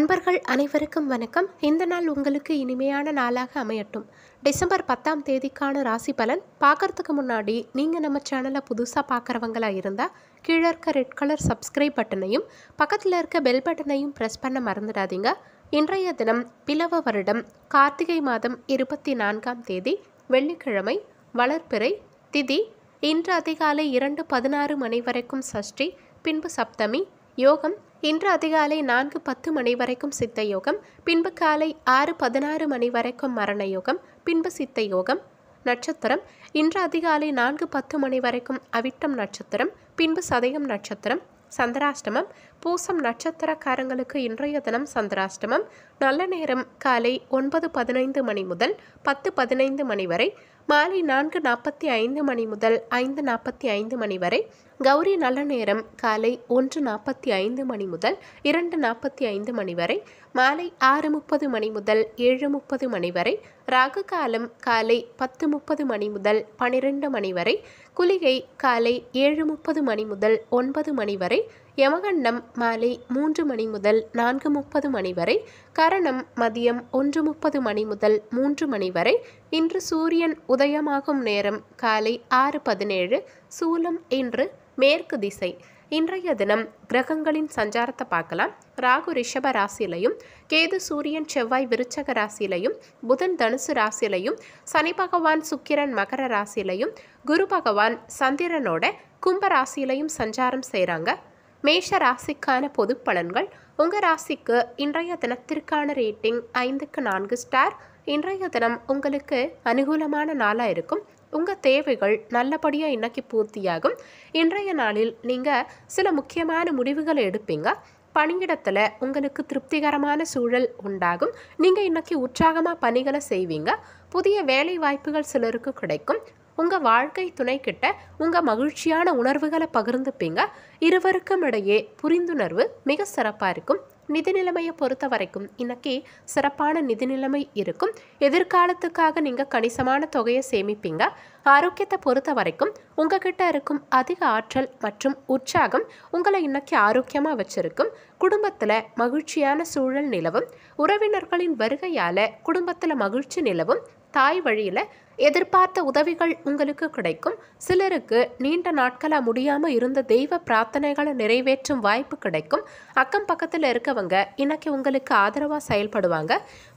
நண்பர்கள் அனைவருக்கும் வணக்கம் இந்த நாள் உங்களுக்கு இனிமையான நாளாக அமையட்டும் டிசம்பர் பத்தாம் தேதிக்கான ராசி பலன் பார்க்குறதுக்கு முன்னாடி நீங்கள் நம்ம சேனலை புதுசாக பார்க்குறவங்களா இருந்தால் கீழே இருக்க ரெட் கலர் சப்ஸ்கிரைப் பட்டனையும் பக்கத்தில் இருக்க பெல் பட்டனையும் ப்ரெஸ் பண்ண மறந்துடாதீங்க இன்றைய தினம் பிளவ வருடம் கார்த்திகை மாதம் இருபத்தி நான்காம் தேதி வெள்ளிக்கிழமை வளர்ப்பிறை திதி இன்று அதிகாலை இரண்டு பதினாறு மணி வரைக்கும் சஷ்டி பின்பு சப்தமி யோகம் இன்று அதிகாலை நான்கு பத்து மணி வரைக்கும் சித்த யோகம் பின்பு காலை ஆறு பதினாறு மணி வரைக்கும் மரண யோகம் பின்பு சித்த யோகம் நட்சத்திரம் இன்று அதிகாலை நான்கு பத்து மணி வரைக்கும் அவிட்டம் நட்சத்திரம் பின்பு சதயம் நட்சத்திரம் சந்திராஷ்டமம் பூசம் நட்சத்திரக்காரங்களுக்கு இன்றைய தினம் சந்திராஷ்டமம் நல்ல நேரம் காலை ஒன்பது பதினைந்து மணி முதல் பத்து பதினைந்து மணி வரை மாலை நான்கு நாற்பத்தி ஐந்து மணி முதல் ஐந்து நாற்பத்தி ஐந்து மணி வரை கௌரி நல்ல நேரம் காலை ஒன்று நாற்பத்தி ஐந்து மணி முதல் இரண்டு நாற்பத்தி ஐந்து மணி வரை மாலை ஆறு முப்பது மணி முதல் ஏழு முப்பது மணி வரை ராகு காலம் காலை பத்து முப்பது மணி முதல் பனிரெண்டு மணி வரை குளிகை காலை ஏழு முப்பது மணி முதல் ஒன்பது மணி வரை யமகண்டம் மாலை மூன்று மணி முதல் நான்கு முப்பது மணி வரை கரணம் மதியம் ஒன்று முப்பது மணி முதல் மூன்று மணி வரை இன்று சூரியன் உதயமாகும் நேரம் காலை ஆறு பதினேழு சூலம் இன்று மேற்கு திசை இன்றைய தினம் கிரகங்களின் சஞ்சாரத்தை பார்க்கலாம் ராகு ரிஷப ராசியிலையும் கேது சூரியன் செவ்வாய் விருச்சக ராசியிலையும் புதன் தனுசு ராசியிலையும் சனி பகவான் சுக்கிரன் மகர ராசியிலையும் குரு பகவான் சந்திரனோட கும்ப ராசியிலையும் சஞ்சாரம் செய்கிறாங்க மேஷ ராசிக்கான பொது பலன்கள் உங்கள் ராசிக்கு இன்றைய தினத்திற்கான ரேட்டிங் ஐந்துக்கு நான்கு ஸ்டார் இன்றைய தினம் உங்களுக்கு அனுகூலமான நாளாக இருக்கும் உங்கள் தேவைகள் நல்லபடியாக இன்றைக்கி பூர்த்தியாகும் இன்றைய நாளில் நீங்கள் சில முக்கியமான முடிவுகளை எடுப்பீங்க பணியிடத்தில் உங்களுக்கு திருப்திகரமான சூழல் உண்டாகும் நீங்கள் இன்றைக்கி உற்சாகமாக பணிகளை செய்வீங்க புதிய வேலை வாய்ப்புகள் சிலருக்கு கிடைக்கும் உங்கள் வாழ்க்கை துணைக்கிட்ட உங்கள் மகிழ்ச்சியான உணர்வுகளை பகிர்ந்துப்பீங்க இருவருக்கும் இடையே புரிந்துணர்வு மிக சிறப்பாக இருக்கும் நிதி நிலைமையை பொறுத்த வரைக்கும் இன்னைக்கு சிறப்பான நிதி நிலைமை இருக்கும் எதிர்காலத்துக்காக நீங்கள் கணிசமான தொகையை சேமிப்பீங்க ஆரோக்கியத்தை பொறுத்த வரைக்கும் உங்ககிட்ட இருக்கும் அதிக ஆற்றல் மற்றும் உற்சாகம் உங்களை இன்னைக்கு ஆரோக்கியமாக வச்சிருக்கும் குடும்பத்தில் மகிழ்ச்சியான சூழல் நிலவும் உறவினர்களின் வருகையால் குடும்பத்தில் மகிழ்ச்சி நிலவும் தாய் வழியில் எதிர்பார்த்த உதவிகள் உங்களுக்கு கிடைக்கும் சிலருக்கு நீண்ட நாட்களாக முடியாமல் இருந்த தெய்வ பிரார்த்தனைகளை நிறைவேற்றும் வாய்ப்பு கிடைக்கும் அக்கம் பக்கத்தில் இருக்கவங்க இன்னைக்கு உங்களுக்கு ஆதரவாக செயல்படுவாங்க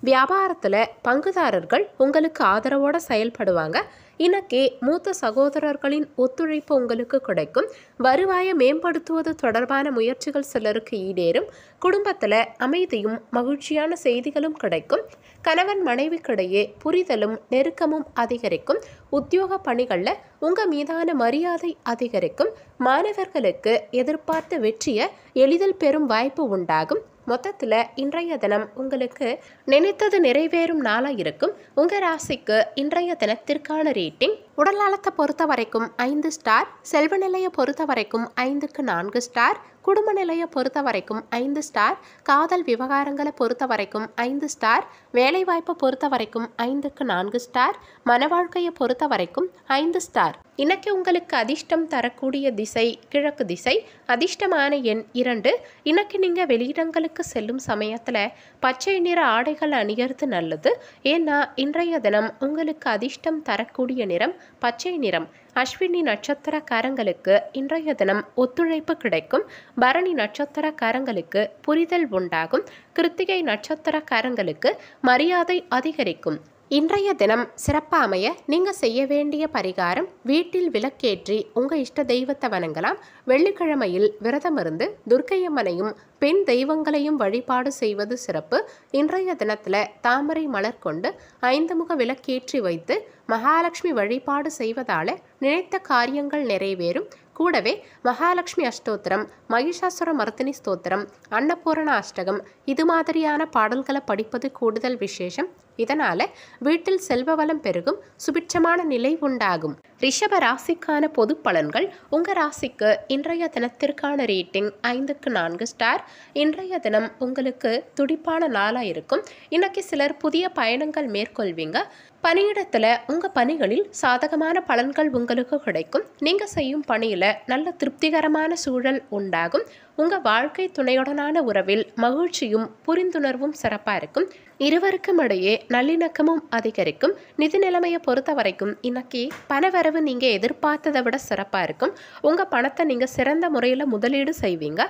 வியாபாரத்தில் பங்குதாரர்கள் உங்களுக்கு ஆதரவோடு செயல்படுவாங்க இன்னைக்கு மூத்த சகோதரர்களின் ஒத்துழைப்பு உங்களுக்கு கிடைக்கும் வருவாயை மேம்படுத்துவது தொடர்பான முயற்சிகள் சிலருக்கு ஈடேறும் குடும்பத்தில் அமைதியும் மகிழ்ச்சியான செய்திகளும் கிடைக்கும் கணவன் மனைவிக்கிடையே புரிதலும் நெருக்கமும் அதிகரிக்கும் உத்தியோக பணிகளில் உங்கள் மீதான மரியாதை அதிகரிக்கும் மாணவர்களுக்கு எதிர்பார்த்த வெற்றியை எளிதில் பெறும் வாய்ப்பு உண்டாகும் மொத்தத்தில் இன்றைய தினம் உங்களுக்கு நினைத்தது நிறைவேறும் நாளாக இருக்கும் உங்கள் ராசிக்கு இன்றைய தினத்திற்கான ரேட்டிங் உடல் நலத்தை பொறுத்த வரைக்கும் ஐந்து ஸ்டார் செல்வ நிலையை பொறுத்த வரைக்கும் ஐந்துக்கு நான்கு ஸ்டார் குடும்ப நிலையை பொறுத்த வரைக்கும் ஐந்து ஸ்டார் காதல் விவகாரங்களை பொறுத்த வரைக்கும் ஐந்து ஸ்டார் வேலைவாய்ப்பை பொறுத்த வரைக்கும் ஐந்துக்கு நான்கு ஸ்டார் மன வாழ்க்கையை பொறுத்த வரைக்கும் ஐந்து ஸ்டார் இன்னைக்கு உங்களுக்கு அதிர்ஷ்டம் தரக்கூடிய திசை கிழக்கு திசை அதிர்ஷ்டமான எண் இரண்டு இன்னைக்கு நீங்கள் வெளியிடங்களுக்கு வேலைக்கு செல்லும் சமயத்தில் பச்சை நிற ஆடைகள் அணிகிறது நல்லது ஏன்னா இன்றைய தினம் உங்களுக்கு அதிர்ஷ்டம் தரக்கூடிய நிறம் பச்சை நிறம் அஸ்வினி நட்சத்திரக்காரங்களுக்கு இன்றைய தினம் ஒத்துழைப்பு கிடைக்கும் பரணி நட்சத்திரக்காரங்களுக்கு புரிதல் உண்டாகும் கிருத்திகை நட்சத்திரக்காரங்களுக்கு மரியாதை அதிகரிக்கும் இன்றைய தினம் சிறப்பாமைய நீங்கள் செய்ய வேண்டிய பரிகாரம் வீட்டில் விளக்கேற்றி உங்கள் இஷ்ட தெய்வத்தை வணங்கலாம் வெள்ளிக்கிழமையில் விரதமிருந்து துர்க்கையம்மனையும் பெண் தெய்வங்களையும் வழிபாடு செய்வது சிறப்பு இன்றைய தினத்தில் தாமரை மலர் கொண்டு ஐந்து முக விளக்கேற்றி வைத்து மகாலட்சுமி வழிபாடு செய்வதால் நினைத்த காரியங்கள் நிறைவேறும் கூடவே மகாலட்சுமி அஷ்டோத்திரம் மகிஷாசுர மர்த்தினி ஸ்தோத்திரம் அன்னபூரண அஷ்டகம் இது மாதிரியான பாடல்களை படிப்பது கூடுதல் விசேஷம் இதனால வீட்டில் செல்வ வளம் பெருகும் சுபிட்சமான நிலை உண்டாகும் ரிஷப ராசிக்கான பொது பலன்கள் உங்க ராசிக்கு இன்றைய தினத்திற்கான ரேட்டிங் ஐந்துக்கு நான்கு ஸ்டார் இன்றைய தினம் உங்களுக்கு துடிப்பான நாளாக இருக்கும் இன்னைக்கு சிலர் புதிய பயணங்கள் மேற்கொள்வீங்க பணியிடத்தில் உங்கள் பணிகளில் சாதகமான பலன்கள் உங்களுக்கு கிடைக்கும் நீங்கள் செய்யும் பணியில் நல்ல திருப்திகரமான சூழல் உண்டாகும் உங்கள் வாழ்க்கை துணையுடனான உறவில் மகிழ்ச்சியும் புரிந்துணர்வும் சிறப்பாக இருக்கும் இருவருக்கும் இடையே நல்லிணக்கமும் அதிகரிக்கும் நிதி நிலைமையை பொறுத்த வரைக்கும் இன்னைக்கு பணவரவு நீங்கள் எதிர்பார்த்ததை விட சிறப்பாக இருக்கும் உங்கள் பணத்தை நீங்கள் சிறந்த முறையில் முதலீடு செய்வீங்க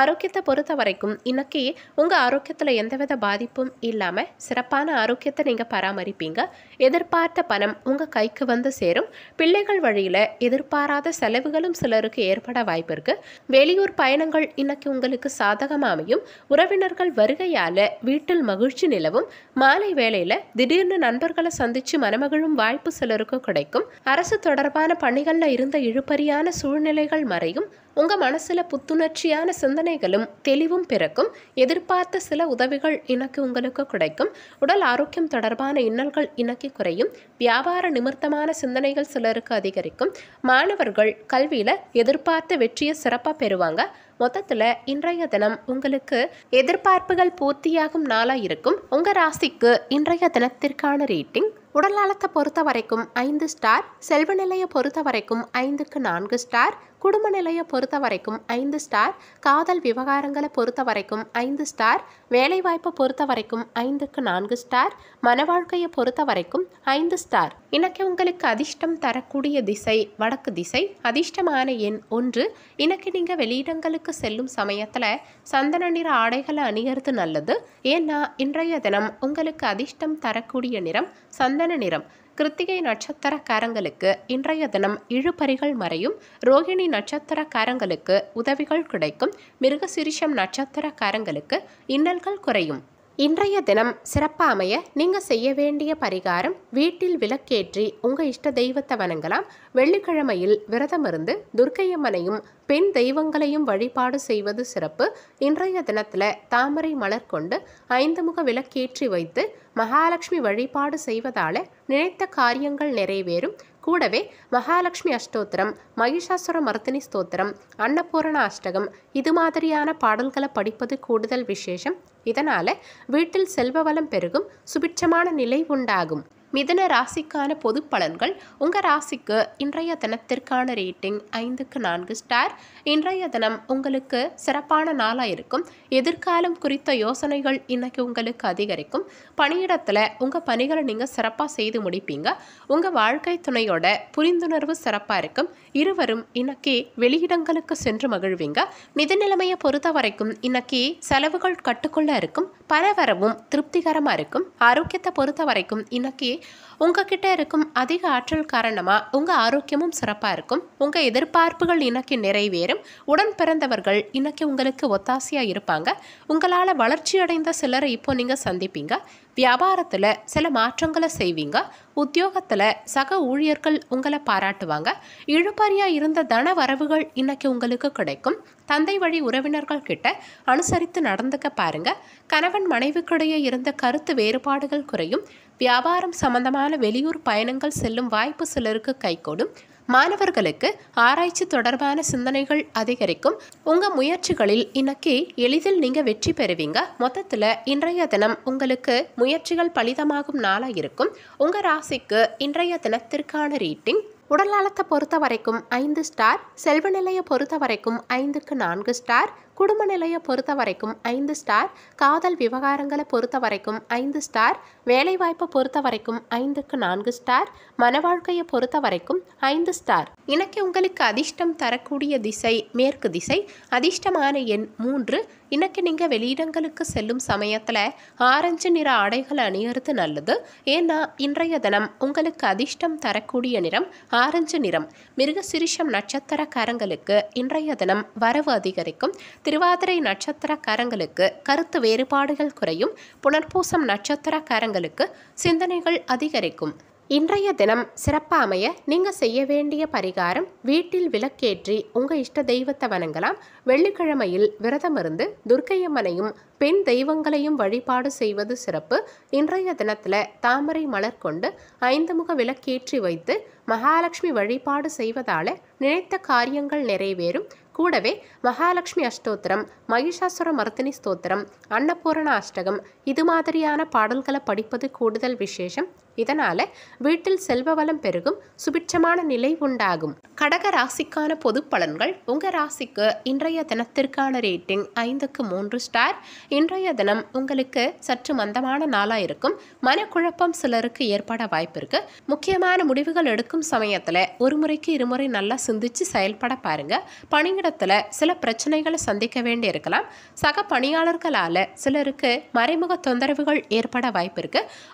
ஆரோக்கியத்தை பொறுத்த வரைக்கும் இன்னைக்கு உங்கள் ஆரோக்கியத்தில் எந்தவித பாதிப்பும் இல்லாமல் சிறப்பான ஆரோக்கியத்தை நீங்கள் பராமரிப்பீங்க எதிர்பார்த்த பணம் உங்கள் கைக்கு வந்து சேரும் பிள்ளைகள் வழியில் எதிர்பாராத செலவுகளும் சிலருக்கு ஏற்பட வாய்ப்பு இருக்கு வெளியூர் பயணங்கள் இன்னைக்கு உங்களுக்கு சாதகம் அமையும் உறவினர்கள் வருகையால் வீட்டில் மகிழ்ச்சி நிலவும் மாலை வேளையில் திடீர்னு நண்பர்களை சந்தித்து மனமகிழும் வாய்ப்பு சிலருக்கு கிடைக்கும் அரசு தொடர்பான பணிகளில் இருந்த இழுபறியான சூழ்நிலைகள் மறையும் உங்கள் மனசில் புத்துணர்ச்சியான சிந்தனைகளும் தெளிவும் பிறக்கும் எதிர்பார்த்த சில உதவிகள் இன்னைக்கு உங்களுக்கு கிடைக்கும் உடல் ஆரோக்கியம் தொடர்பான இன்னல்கள் இன்னைக்கு குறையும் வியாபார நிமித்தமான சிந்தனைகள் சிலருக்கு அதிகரிக்கும் மாணவர்கள் கல்வியில் எதிர்பார்த்த வெற்றியை சிறப்பாக பெறுவாங்க மொத்தத்தில் இன்றைய தினம் உங்களுக்கு எதிர்பார்ப்புகள் பூர்த்தியாகும் நாளாக இருக்கும் உங்கள் ராசிக்கு இன்றைய தினத்திற்கான ரேட்டிங் உடல் நலத்தை பொறுத்த வரைக்கும் ஐந்து ஸ்டார் செல்வ நிலையை பொறுத்த வரைக்கும் ஐந்துக்கு நான்கு ஸ்டார் குடும்ப நிலையை பொறுத்த வரைக்கும் ஐந்து ஸ்டார் காதல் விவகாரங்களை பொறுத்த வரைக்கும் ஐந்து ஸ்டார் வேலைவாய்ப்பை பொறுத்த வரைக்கும் ஐந்துக்கு நான்கு ஸ்டார் மன வாழ்க்கையை பொறுத்த வரைக்கும் ஐந்து ஸ்டார் இன்றைக்கு உங்களுக்கு அதிர்ஷ்டம் தரக்கூடிய திசை வடக்கு திசை அதிர்ஷ்டமான எண் ஒன்று இனக்கு நீங்கள் வெளியிடங்களுக்கு செல்லும் சமயத்தில் சந்தன நிற ஆடைகளை அணிகிறது நல்லது ஏன்னா இன்றைய தினம் உங்களுக்கு அதிர்ஷ்டம் தரக்கூடிய நிறம் சந்தன நிறம் கிருத்திகை நட்சத்திரக்காரங்களுக்கு இன்றைய தினம் இழுபறிகள் மறையும் ரோகிணி நட்சத்திரக்காரங்களுக்கு உதவிகள் கிடைக்கும் மிருகசிரிஷம் நட்சத்திரக்காரங்களுக்கு இன்னல்கள் குறையும் இன்றைய தினம் சிறப்பாமைய நீங்கள் செய்ய வேண்டிய பரிகாரம் வீட்டில் விளக்கேற்றி உங்கள் இஷ்ட தெய்வத்தை வணங்கலாம் வெள்ளிக்கிழமையில் விரதமிருந்து துர்க்கையம்மனையும் பெண் தெய்வங்களையும் வழிபாடு செய்வது சிறப்பு இன்றைய தினத்தில் தாமரை மலர் கொண்டு ஐந்து முக விளக்கேற்றி வைத்து மகாலட்சுமி வழிபாடு செய்வதால் நினைத்த காரியங்கள் நிறைவேறும் கூடவே மகாலட்சுமி அஷ்டோத்திரம் மகிஷாசுர மர்த்தினி ஸ்தோத்திரம் அன்னபூரண அஷ்டகம் இது மாதிரியான பாடல்களை படிப்பது கூடுதல் விசேஷம் இதனால் வீட்டில் வளம் பெருகும் சுபிட்சமான நிலை உண்டாகும் மிதன ராசிக்கான பொது பலன்கள் உங்கள் ராசிக்கு இன்றைய தினத்திற்கான ரேட்டிங் ஐந்துக்கு நான்கு ஸ்டார் இன்றைய தினம் உங்களுக்கு சிறப்பான நாளாக இருக்கும் எதிர்காலம் குறித்த யோசனைகள் இன்றைக்கு உங்களுக்கு அதிகரிக்கும் பணியிடத்தில் உங்கள் பணிகளை நீங்கள் சிறப்பாக செய்து முடிப்பீங்க உங்கள் வாழ்க்கை துணையோட புரிந்துணர்வு சிறப்பாக இருக்கும் இருவரும் இன்னக்கே வெளியிடங்களுக்கு சென்று மகிழ்வீங்க நிதி நிலைமையை பொறுத்த வரைக்கும் இன்னக்கே செலவுகள் கட்டுக்குள்ள இருக்கும் பரவரவும் திருப்திகரமாக இருக்கும் ஆரோக்கியத்தை பொறுத்த வரைக்கும் இன்னக்கே உங்ககிட்ட இருக்கும் அதிக ஆற்றல் காரணமாக உங்கள் ஆரோக்கியமும் சிறப்பாக இருக்கும் உங்கள் எதிர்பார்ப்புகள் இன்னைக்கு நிறைவேறும் உடன் பிறந்தவர்கள் இன்னைக்கு உங்களுக்கு ஒத்தாசையாக இருப்பாங்க உங்களால் வளர்ச்சி அடைந்த சிலரை இப்போ நீங்கள் சந்திப்பீங்க வியாபாரத்தில் சில மாற்றங்களை செய்வீங்க உத்தியோகத்தில் சக ஊழியர்கள் உங்களை பாராட்டுவாங்க இழுபறியாக இருந்த தன வரவுகள் இன்னைக்கு உங்களுக்கு கிடைக்கும் தந்தை வழி உறவினர்கள் கிட்ட அனுசரித்து நடந்துக்க பாருங்க கணவன் மனைவிக்கிடையே இருந்த கருத்து வேறுபாடுகள் குறையும் வியாபாரம் சம்பந்தமான வெளியூர் பயணங்கள் செல்லும் வாய்ப்பு சிலருக்கு கைகூடும் மாணவர்களுக்கு ஆராய்ச்சி தொடர்பான சிந்தனைகள் அதிகரிக்கும் உங்கள் முயற்சிகளில் இன்னைக்கு எளிதில் நீங்கள் வெற்றி பெறுவீங்க மொத்தத்தில் இன்றைய தினம் உங்களுக்கு முயற்சிகள் பலிதமாகும் நாளாக இருக்கும் உங்கள் ராசிக்கு இன்றைய தினத்திற்கான ரீட்டிங் உடல் நலத்தை பொறுத்த வரைக்கும் ஐந்து ஸ்டார் செல்வநிலையை பொறுத்த வரைக்கும் ஐந்துக்கு நான்கு ஸ்டார் குடும்ப நிலையை பொறுத்த வரைக்கும் ஐந்து ஸ்டார் காதல் விவகாரங்களை பொறுத்த வரைக்கும் ஐந்து ஸ்டார் வேலைவாய்ப்பை பொறுத்த வரைக்கும் ஐந்துக்கு நான்கு ஸ்டார் மனவாழ்க்கையை பொறுத்த வரைக்கும் ஐந்து ஸ்டார் இன்னைக்கு உங்களுக்கு அதிர்ஷ்டம் தரக்கூடிய திசை மேற்கு திசை அதிர்ஷ்டமான எண் மூன்று இன்னைக்கு நீங்கள் வெளியிடங்களுக்கு செல்லும் சமயத்தில் ஆரஞ்சு நிற ஆடைகளை அணியறது நல்லது ஏன்னா இன்றைய தினம் உங்களுக்கு அதிர்ஷ்டம் தரக்கூடிய நிறம் ஆரஞ்சு நிறம் மிருக சிரிஷம் நட்சத்திரக்காரங்களுக்கு இன்றைய தினம் வரவு அதிகரிக்கும் திருவாதிரை நட்சத்திரக்காரங்களுக்கு கருத்து வேறுபாடுகள் குறையும் புனர்பூசம் நட்சத்திரக்காரங்களுக்கு சிந்தனைகள் அதிகரிக்கும் இன்றைய தினம் சிறப்பாக அமைய நீங்கள் செய்ய வேண்டிய பரிகாரம் வீட்டில் விளக்கேற்றி உங்கள் இஷ்ட தெய்வத்தை வணங்கலாம் வெள்ளிக்கிழமையில் விரதம் இருந்து துர்க்கையம்மனையும் பெண் தெய்வங்களையும் வழிபாடு செய்வது சிறப்பு இன்றைய தினத்தில் தாமரை மலர் கொண்டு ஐந்து முக விளக்கேற்றி வைத்து மகாலட்சுமி வழிபாடு செய்வதால் நினைத்த காரியங்கள் நிறைவேறும் கூடவே மகாலட்சுமி அஷ்டோத்திரம் மகிஷாசுர மர்த்தினி ஸ்தோத்திரம் அன்னபூரண அஷ்டகம் இது மாதிரியான பாடல்களை படிப்பது கூடுதல் விசேஷம் இதனால வீட்டில் செல்வ வளம் பெருகும் சுபிட்சமான நிலை உண்டாகும் கடக ராசிக்கான பொது பலன்கள் உங்க ராசிக்கு இன்றைய தினத்திற்கான ரேட்டிங் ஐந்துக்கு மூன்று ஸ்டார் இன்றைய தினம் உங்களுக்கு சற்று மந்தமான நாளா இருக்கும் மனக்குழப்பம் சிலருக்கு ஏற்பட வாய்ப்பு இருக்கு முக்கியமான முடிவுகள் எடுக்கும் சமயத்துல ஒரு முறைக்கு இருமுறை நல்லா சிந்திச்சு செயல்பட பாருங்க பணியிடத்துல சில பிரச்சனைகளை சந்திக்க வேண்டி இருக்கலாம் சக பணியாளர்களால சிலருக்கு மறைமுக தொந்தரவுகள் ஏற்பட வாய்ப்பு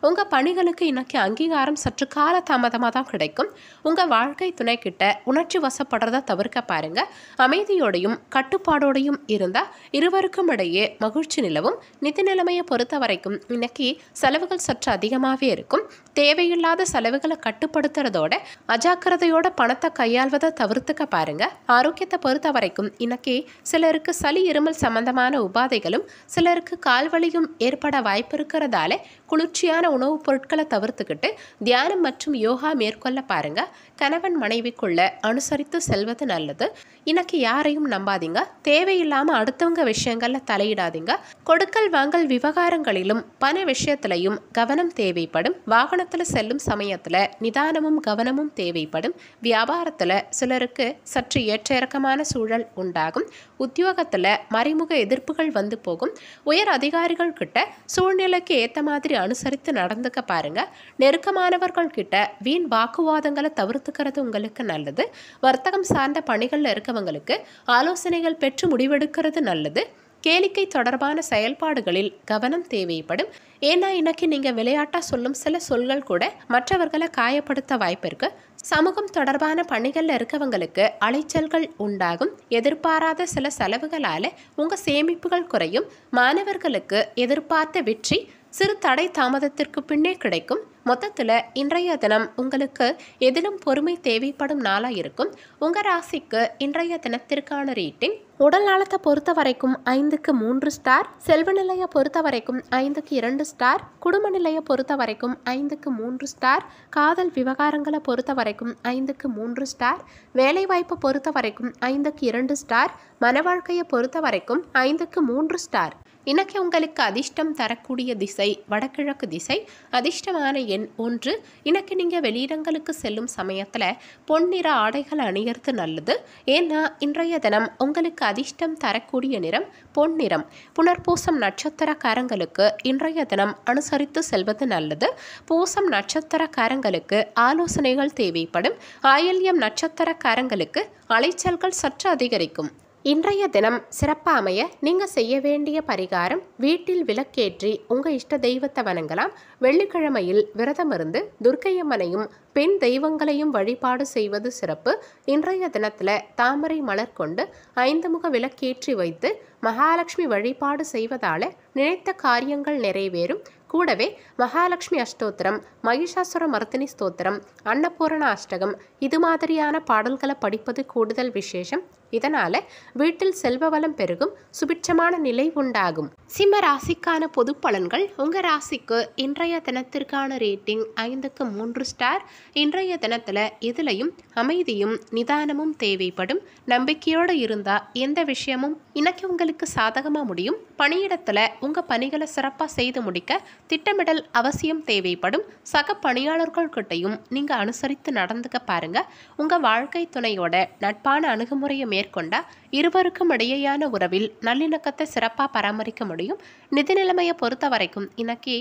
உங்க பணிகளுக்கு இணக்க உங்களுக்கு அங்கீகாரம் சற்று கால தாமதமாக தான் கிடைக்கும் உங்கள் வாழ்க்கை துணை கிட்ட உணர்ச்சி வசப்படுறத தவிர்க்க பாருங்க அமைதியோடையும் கட்டுப்பாடோடையும் இருந்தால் இருவருக்கும் இடையே மகிழ்ச்சி நிலவும் நிதி நிலைமையை பொறுத்த வரைக்கும் இன்னைக்கு செலவுகள் சற்று அதிகமாகவே இருக்கும் தேவையில்லாத செலவுகளை கட்டுப்படுத்துறதோட அஜாக்கிரதையோட பணத்தை கையாள்வதை தவிர்த்துக்க பாருங்க ஆரோக்கியத்தை பொறுத்த வரைக்கும் இன்னைக்கு சிலருக்கு சளி இருமல் சம்பந்தமான உபாதைகளும் சிலருக்கு கால்வழியும் ஏற்பட வாய்ப்பு இருக்கிறதால குளிர்ச்சியான உணவுப் பொருட்களை தவிர்த்துக்கிட்டு தியானம் மற்றும் யோகா மேற்கொள்ள பாருங்க கணவன் மனைவிக்குள்ள அனுசரித்து செல்வது நல்லது இன்னைக்கு யாரையும் நம்பாதீங்க தேவையில்லாமல் அடுத்தவங்க விஷயங்களில் தலையிடாதீங்க கொடுக்கல் வாங்கல் விவகாரங்களிலும் பண விஷயத்திலையும் கவனம் தேவைப்படும் வாகனத்தில் செல்லும் சமயத்தில் நிதானமும் கவனமும் தேவைப்படும் வியாபாரத்தில் சிலருக்கு சற்று ஏற்ற இறக்கமான சூழல் உண்டாகும் உத்தியோகத்தில் மறைமுக எதிர்ப்புகள் வந்து போகும் உயர் அதிகாரிகள் கிட்ட சூழ்நிலைக்கு ஏற்ற மாதிரி அனுசரித்து நடந்துக்க பாருங்க நெருக்கமானவர்கள் கிட்ட வீண் வாக்குவாதங்களை தவிர்த்துக்கிறது உங்களுக்கு நல்லது வர்த்தகம் சார்ந்த பணிகளில் இருக்கவங்களுக்கு ஆலோசனைகள் பெற்று முடிவெடுக்கிறது நல்லது கேளிக்கை தொடர்பான செயல்பாடுகளில் கவனம் தேவைப்படும் ஏன்னா இன்னைக்கு நீங்கள் விளையாட்டாக சொல்லும் சில சொல்கள் கூட மற்றவர்களை காயப்படுத்த வாய்ப்பு சமூகம் தொடர்பான பணிகளில் இருக்கவங்களுக்கு அலைச்சல்கள் உண்டாகும் எதிர்பாராத சில செலவுகளால் உங்கள் சேமிப்புகள் குறையும் மாணவர்களுக்கு எதிர்பார்த்த வெற்றி சிறு தடை தாமதத்திற்கு பின்னே கிடைக்கும் மொத்தத்தில் இன்றைய தினம் உங்களுக்கு எதிலும் பொறுமை தேவைப்படும் நாளாக இருக்கும் உங்கள் ராசிக்கு இன்றைய தினத்திற்கான ரேட்டிங் உடல் நலத்தை பொறுத்த வரைக்கும் ஐந்துக்கு மூன்று ஸ்டார் செல்வ நிலையை பொறுத்த வரைக்கும் ஐந்துக்கு இரண்டு ஸ்டார் குடும்ப நிலையை பொறுத்த வரைக்கும் ஐந்துக்கு மூன்று ஸ்டார் காதல் விவகாரங்களை பொறுத்த வரைக்கும் ஐந்துக்கு மூன்று ஸ்டார் வேலைவாய்ப்பை பொறுத்த வரைக்கும் ஐந்துக்கு இரண்டு ஸ்டார் மன வாழ்க்கையை பொறுத்த வரைக்கும் ஐந்துக்கு மூன்று ஸ்டார் இன்றைக்கி உங்களுக்கு அதிர்ஷ்டம் தரக்கூடிய திசை வடகிழக்கு திசை அதிர்ஷ்டமான எண் ஒன்று இன்றைக்கி நீங்கள் வெளியிடங்களுக்கு செல்லும் சமயத்தில் பொன்னிற ஆடைகள் அணியறது நல்லது ஏன்னா இன்றைய தினம் உங்களுக்கு அதிர்ஷ்டம் தரக்கூடிய நிறம் பொன்னிறம் புனர்பூசம் நட்சத்திரக்காரங்களுக்கு இன்றைய தினம் அனுசரித்து செல்வது நல்லது பூசம் நட்சத்திரக்காரங்களுக்கு ஆலோசனைகள் தேவைப்படும் ஆயில்யம் நட்சத்திரக்காரங்களுக்கு அலைச்சல்கள் சற்று அதிகரிக்கும் இன்றைய தினம் சிறப்பாமைய நீங்கள் செய்ய வேண்டிய பரிகாரம் வீட்டில் விளக்கேற்றி உங்கள் இஷ்ட தெய்வத்தை வணங்கலாம் வெள்ளிக்கிழமையில் விரதம் இருந்து துர்க்கையம்மனையும் பெண் தெய்வங்களையும் வழிபாடு செய்வது சிறப்பு இன்றைய தினத்தில் தாமரை மலர் கொண்டு ஐந்து முக விளக்கேற்றி வைத்து மகாலட்சுமி வழிபாடு செய்வதால் நினைத்த காரியங்கள் நிறைவேறும் கூடவே மகாலட்சுமி அஷ்டோத்திரம் மகிஷாசுர மர்த்தினி ஸ்தோத்திரம் அன்னபூரண அஷ்டகம் இது மாதிரியான பாடல்களை படிப்பது கூடுதல் விசேஷம் இதனால வீட்டில் செல்வ வளம் பெருகும் சுபிட்சமான நிலை உண்டாகும் சிம்ம ராசிக்கான பொது பலன்கள் உங்கள் ராசிக்கு இன்றைய தினத்திற்கான ரேட்டிங் ஐந்துக்கு மூன்று ஸ்டார் இன்றைய தினத்தில் எதுலையும் அமைதியும் நிதானமும் தேவைப்படும் நம்பிக்கையோடு இருந்தால் எந்த விஷயமும் இன்னைக்கு உங்களுக்கு சாதகமாக முடியும் பணியிடத்தில் உங்கள் பணிகளை சிறப்பாக செய்து முடிக்க திட்டமிடல் அவசியம் தேவைப்படும் சக பணியாளர்கள் கிட்டையும் நீங்கள் அனுசரித்து நடந்துக்க பாருங்கள் உங்கள் வாழ்க்கை துணையோட நட்பான அணுகுமுறையை மேற்கொண்டா இருவருக்கும் இடையேயான உறவில் நல்லிணக்கத்தை சிறப்பாக பராமரிக்க முடியும் நிதி நிலைமையை பொறுத்த வரைக்கும் இன்னைக்கு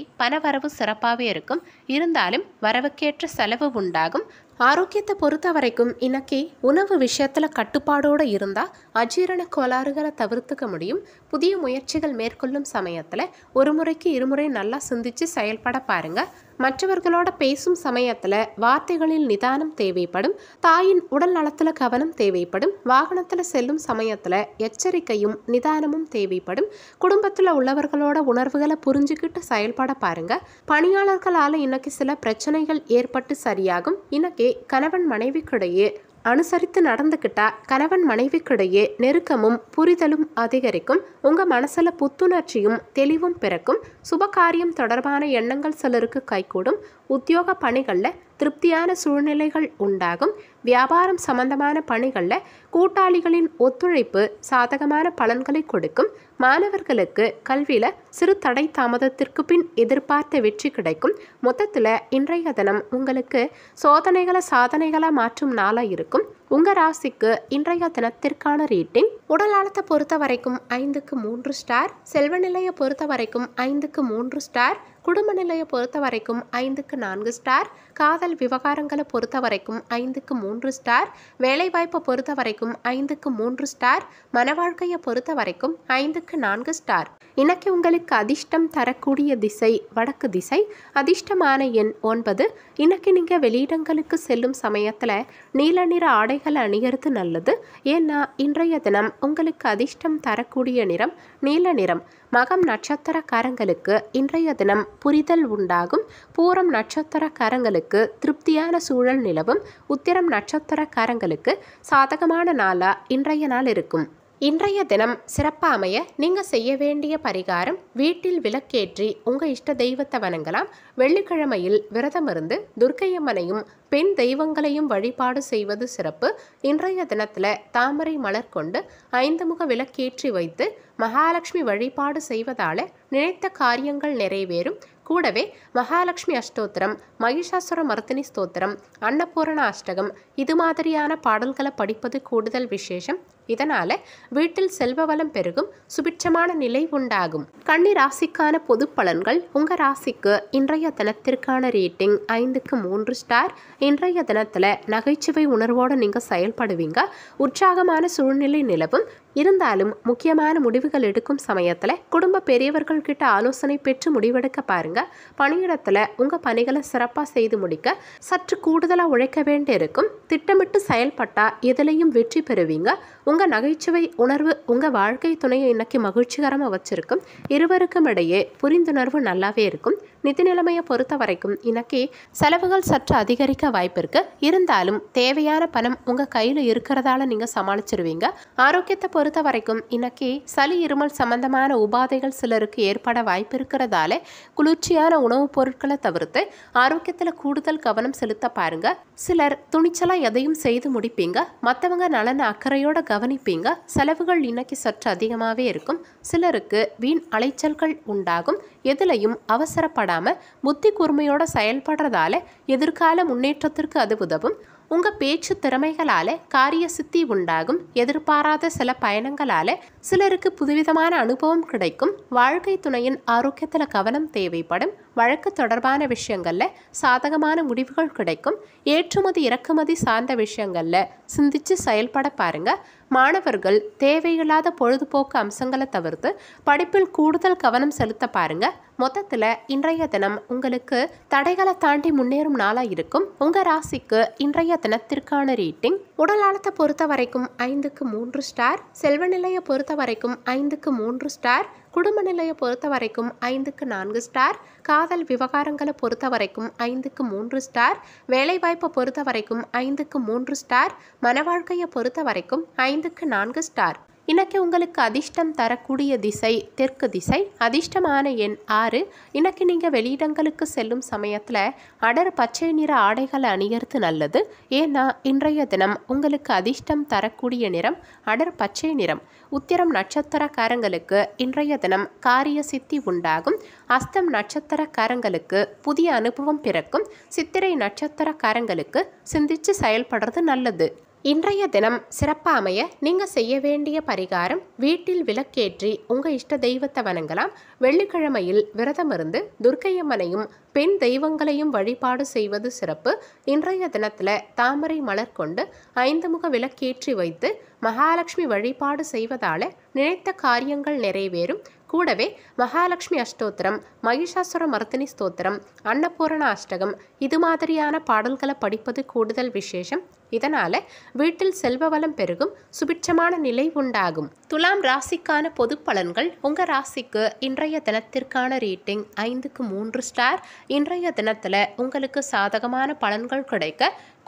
வரவு சிறப்பாகவே இருக்கும் இருந்தாலும் வரவுக்கேற்ற செலவு உண்டாகும் ஆரோக்கியத்தை பொறுத்த வரைக்கும் இன்னைக்கு உணவு விஷயத்தில் கட்டுப்பாடோடு இருந்தால் அஜீரண கோளாறுகளை தவிர்த்துக்க முடியும் புதிய முயற்சிகள் மேற்கொள்ளும் சமயத்தில் ஒரு முறைக்கு இருமுறை நல்லா சிந்திச்சு செயல்பட பாருங்கள் மற்றவர்களோட பேசும் சமயத்தில் வார்த்தைகளில் நிதானம் தேவைப்படும் தாயின் உடல் நலத்தில் கவனம் தேவைப்படும் வாகனத்தில் செல்லும் சமயத்தில் எச்சரிக்கையும் நிதானமும் தேவைப்படும் குடும்பத்தில் உள்ளவர்களோட உணர்வுகளை புரிஞ்சுக்கிட்டு செயல்பட பாருங்கள் பணியாளர்களால் இன்னைக்கு சில பிரச்சனைகள் ஏற்பட்டு சரியாகும் இன்னைக்கு நம்பிக்கை கணவன் மனைவிக்கிடையே அனுசரித்து நடந்துக்கிட்டா கணவன் மனைவிக்கிடையே நெருக்கமும் புரிதலும் அதிகரிக்கும் உங்கள் மனசில் புத்துணர்ச்சியும் தெளிவும் பிறக்கும் சுபகாரியம் தொடர்பான எண்ணங்கள் சிலருக்கு கைகூடும் உத்தியோக பணிகளில் திருப்தியான சூழ்நிலைகள் உண்டாகும் வியாபாரம் சம்பந்தமான பணிகளில் கூட்டாளிகளின் ஒத்துழைப்பு சாதகமான பலன்களை கொடுக்கும் மாணவர்களுக்கு கல்வியில் சிறு தடை தாமதத்திற்கு பின் எதிர்பார்த்த வெற்றி கிடைக்கும் மொத்தத்தில் இன்றைய தினம் உங்களுக்கு சோதனைகளை சாதனைகளாக மாற்றும் நாளாக இருக்கும் உங்கள் ராசிக்கு இன்றைய தினத்திற்கான ரேட்டிங் உடல் நலத்தை பொறுத்த வரைக்கும் ஐந்துக்கு மூன்று ஸ்டார் செல்வ நிலையை பொறுத்த வரைக்கும் ஐந்துக்கு மூன்று ஸ்டார் குடும்ப நிலையை பொறுத்த வரைக்கும் ஐந்துக்கு நான்கு ஸ்டார் காதல் விவகாரங்களை பொறுத்த வரைக்கும் ஐந்துக்கு மூன்று ஸ்டார் வேலைவாய்ப்பை பொறுத்த வரைக்கும் ஐந்துக்கு மூன்று ஸ்டார் மன வாழ்க்கையை பொறுத்த வரைக்கும் ஐந்துக்கு நான்கு ஸ்டார் இன்னைக்கு உங்களுக்கு அதிர்ஷ்டம் தரக்கூடிய திசை வடக்கு திசை அதிர்ஷ்டமான எண் ஒன்பது இன்னைக்கு நீங்கள் வெளியிடங்களுக்கு செல்லும் சமயத்தில் நீல நிற ஆடை உடைகளை அணிகிறது நல்லது ஏன்னா இன்றைய தினம் உங்களுக்கு அதிர்ஷ்டம் தரக்கூடிய நிறம் நீல நிறம் மகம் நட்சத்திரக்காரங்களுக்கு இன்றைய தினம் புரிதல் உண்டாகும் பூரம் நட்சத்திரக்காரங்களுக்கு திருப்தியான சூழல் நிலவும் உத்திரம் நட்சத்திரக்காரங்களுக்கு சாதகமான நாளாக இன்றைய நாள் இருக்கும் இன்றைய தினம் சிறப்பாமைய நீங்கள் செய்ய வேண்டிய பரிகாரம் வீட்டில் விளக்கேற்றி உங்கள் இஷ்ட தெய்வத்தை வணங்கலாம் வெள்ளிக்கிழமையில் விரதமிருந்து துர்க்கையம்மனையும் பெண் தெய்வங்களையும் வழிபாடு செய்வது சிறப்பு இன்றைய தினத்தில் தாமரை மலர் கொண்டு ஐந்து முக விளக்கேற்றி வைத்து மகாலட்சுமி வழிபாடு செய்வதால் நினைத்த காரியங்கள் நிறைவேறும் கூடவே மகாலட்சுமி அஷ்டோத்திரம் மகிஷாசுர மர்த்தினி ஸ்தோத்திரம் அன்னபூரண அஷ்டகம் இது மாதிரியான பாடல்களை படிப்பது கூடுதல் விசேஷம் இதனால வீட்டில் செல்வ வளம் பெருகும் சுபிட்சமான நிலை உண்டாகும் கன்னி ராசிக்கான பொது பலன்கள் உங்க ராசிக்கு இன்றைய தினத்திற்கான ரேட்டிங் ஐந்துக்கு மூன்று ஸ்டார் இன்றைய தினத்துல நகைச்சுவை உணர்வோடு நீங்க செயல்படுவீங்க உற்சாகமான சூழ்நிலை நிலவும் இருந்தாலும் முக்கியமான முடிவுகள் எடுக்கும் சமயத்தில் குடும்ப பெரியவர்கள் கிட்ட ஆலோசனை பெற்று முடிவெடுக்க பாருங்க பணியிடத்தில் உங்கள் பணிகளை சிறப்பாக செய்து முடிக்க சற்று கூடுதலாக உழைக்க வேண்டியிருக்கும் திட்டமிட்டு செயல்பட்டால் எதுலையும் வெற்றி பெறுவீங்க உங்கள் நகைச்சுவை உணர்வு உங்கள் வாழ்க்கை துணையை இன்னைக்கு மகிழ்ச்சிகரமாக வச்சிருக்கும் இருவருக்கும் இடையே புரிந்துணர்வு நல்லாவே இருக்கும் நிதி நிலைமையை பொறுத்த வரைக்கும் இன்னைக்கு செலவுகள் சற்று அதிகரிக்க வாய்ப்பிருக்கு இருந்தாலும் தேவையான பணம் உங்கள் கையில் இருக்கிறதால நீங்கள் சமாளிச்சிருவீங்க ஆரோக்கியத்தை பொறுத்த வரைக்கும் இன்னைக்கு சளி இருமல் சம்பந்தமான உபாதைகள் சிலருக்கு ஏற்பட வாய்ப்பு இருக்கிறதால குளிர்ச்சியான உணவுப் பொருட்களை தவிர்த்து ஆரோக்கியத்தில் கூடுதல் கவனம் செலுத்த பாருங்க சிலர் துணிச்சலாக எதையும் செய்து முடிப்பீங்க மற்றவங்க நலன் அக்கறையோட கவனிப்பீங்க செலவுகள் இன்னைக்கு சற்று அதிகமாகவே இருக்கும் சிலருக்கு வீண் அலைச்சல்கள் உண்டாகும் எதிலையும் அவசரப்படாமல் இல்லாமல் புத்தி கூர்மையோட செயல்படுறதால எதிர்கால முன்னேற்றத்திற்கு அது உதவும் உங்கள் பேச்சு திறமைகளால் காரிய சித்தி உண்டாகும் எதிர்பாராத சில பயணங்களால் சிலருக்கு புதுவிதமான அனுபவம் கிடைக்கும் வாழ்க்கை துணையின் ஆரோக்கியத்தில் கவனம் தேவைப்படும் வழக்கு தொடர்பான விஷயங்களில் சாதகமான முடிவுகள் கிடைக்கும் ஏற்றுமதி இறக்குமதி சார்ந்த விஷயங்களில் சிந்திச்சு செயல்பட பாருங்கள் மாணவர்கள் தேவையில்லாத பொழுதுபோக்கு அம்சங்களை தவிர்த்து படிப்பில் கூடுதல் கவனம் செலுத்த பாருங்க மொத்தத்தில் இன்றைய தினம் உங்களுக்கு தடைகளை தாண்டி முன்னேறும் நாளாக இருக்கும் உங்கள் ராசிக்கு இன்றைய தினத்திற்கான ரீட்டிங் உடல் நலத்தை பொறுத்த வரைக்கும் ஐந்துக்கு மூன்று ஸ்டார் செல்வநிலையை பொறுத்த வரைக்கும் ஐந்துக்கு மூன்று ஸ்டார் குடும்ப நிலையை பொறுத்த வரைக்கும் ஐந்துக்கு நான்கு ஸ்டார் காதல் விவகாரங்களை பொறுத்த வரைக்கும் ஐந்துக்கு மூன்று ஸ்டார் வேலைவாய்ப்பை பொறுத்த வரைக்கும் ஐந்துக்கு மூன்று ஸ்டார் மன வாழ்க்கையை பொறுத்த வரைக்கும் ஐந்துக்கு நான்கு ஸ்டார் இன்னைக்கு உங்களுக்கு அதிர்ஷ்டம் தரக்கூடிய திசை தெற்கு திசை அதிர்ஷ்டமான எண் ஆறு இன்னைக்கு நீங்கள் வெளியிடங்களுக்கு செல்லும் சமயத்தில் அடர் பச்சை நிற ஆடைகளை அணியறது நல்லது ஏன்னா இன்றைய தினம் உங்களுக்கு அதிர்ஷ்டம் தரக்கூடிய நிறம் அடர் பச்சை நிறம் உத்திரம் நட்சத்திரக்காரங்களுக்கு இன்றைய தினம் காரிய சித்தி உண்டாகும் அஸ்தம் நட்சத்திரக்காரங்களுக்கு புதிய அனுபவம் பிறக்கும் சித்திரை நட்சத்திரக்காரங்களுக்கு சிந்திச்சு செயல்படுறது நல்லது இன்றைய தினம் சிறப்பாக அமைய நீங்கள் செய்ய வேண்டிய பரிகாரம் வீட்டில் விளக்கேற்றி உங்கள் இஷ்ட தெய்வத்தை வணங்கலாம் வெள்ளிக்கிழமையில் விரதம் இருந்து துர்க்கையம்மனையும் பெண் தெய்வங்களையும் வழிபாடு செய்வது சிறப்பு இன்றைய தினத்தில் தாமரை மலர் கொண்டு ஐந்து முக விளக்கேற்றி வைத்து மகாலட்சுமி வழிபாடு செய்வதால் நினைத்த காரியங்கள் நிறைவேறும் கூடவே மகாலட்சுமி அஷ்டோத்திரம் மகிஷாசுர மர்த்தினி ஸ்தோத்திரம் அன்னபூரண அஷ்டகம் இது மாதிரியான பாடல்களை படிப்பது கூடுதல் விசேஷம் இதனால் வீட்டில் வளம் பெருகும் சுபிட்சமான நிலை உண்டாகும் துலாம் ராசிக்கான பொது பலன்கள் உங்கள் ராசிக்கு இன்றைய தினத்திற்கான ரேட்டிங் ஐந்துக்கு மூன்று ஸ்டார் இன்றைய தினத்தில் உங்களுக்கு சாதகமான பலன்கள் கிடைக்க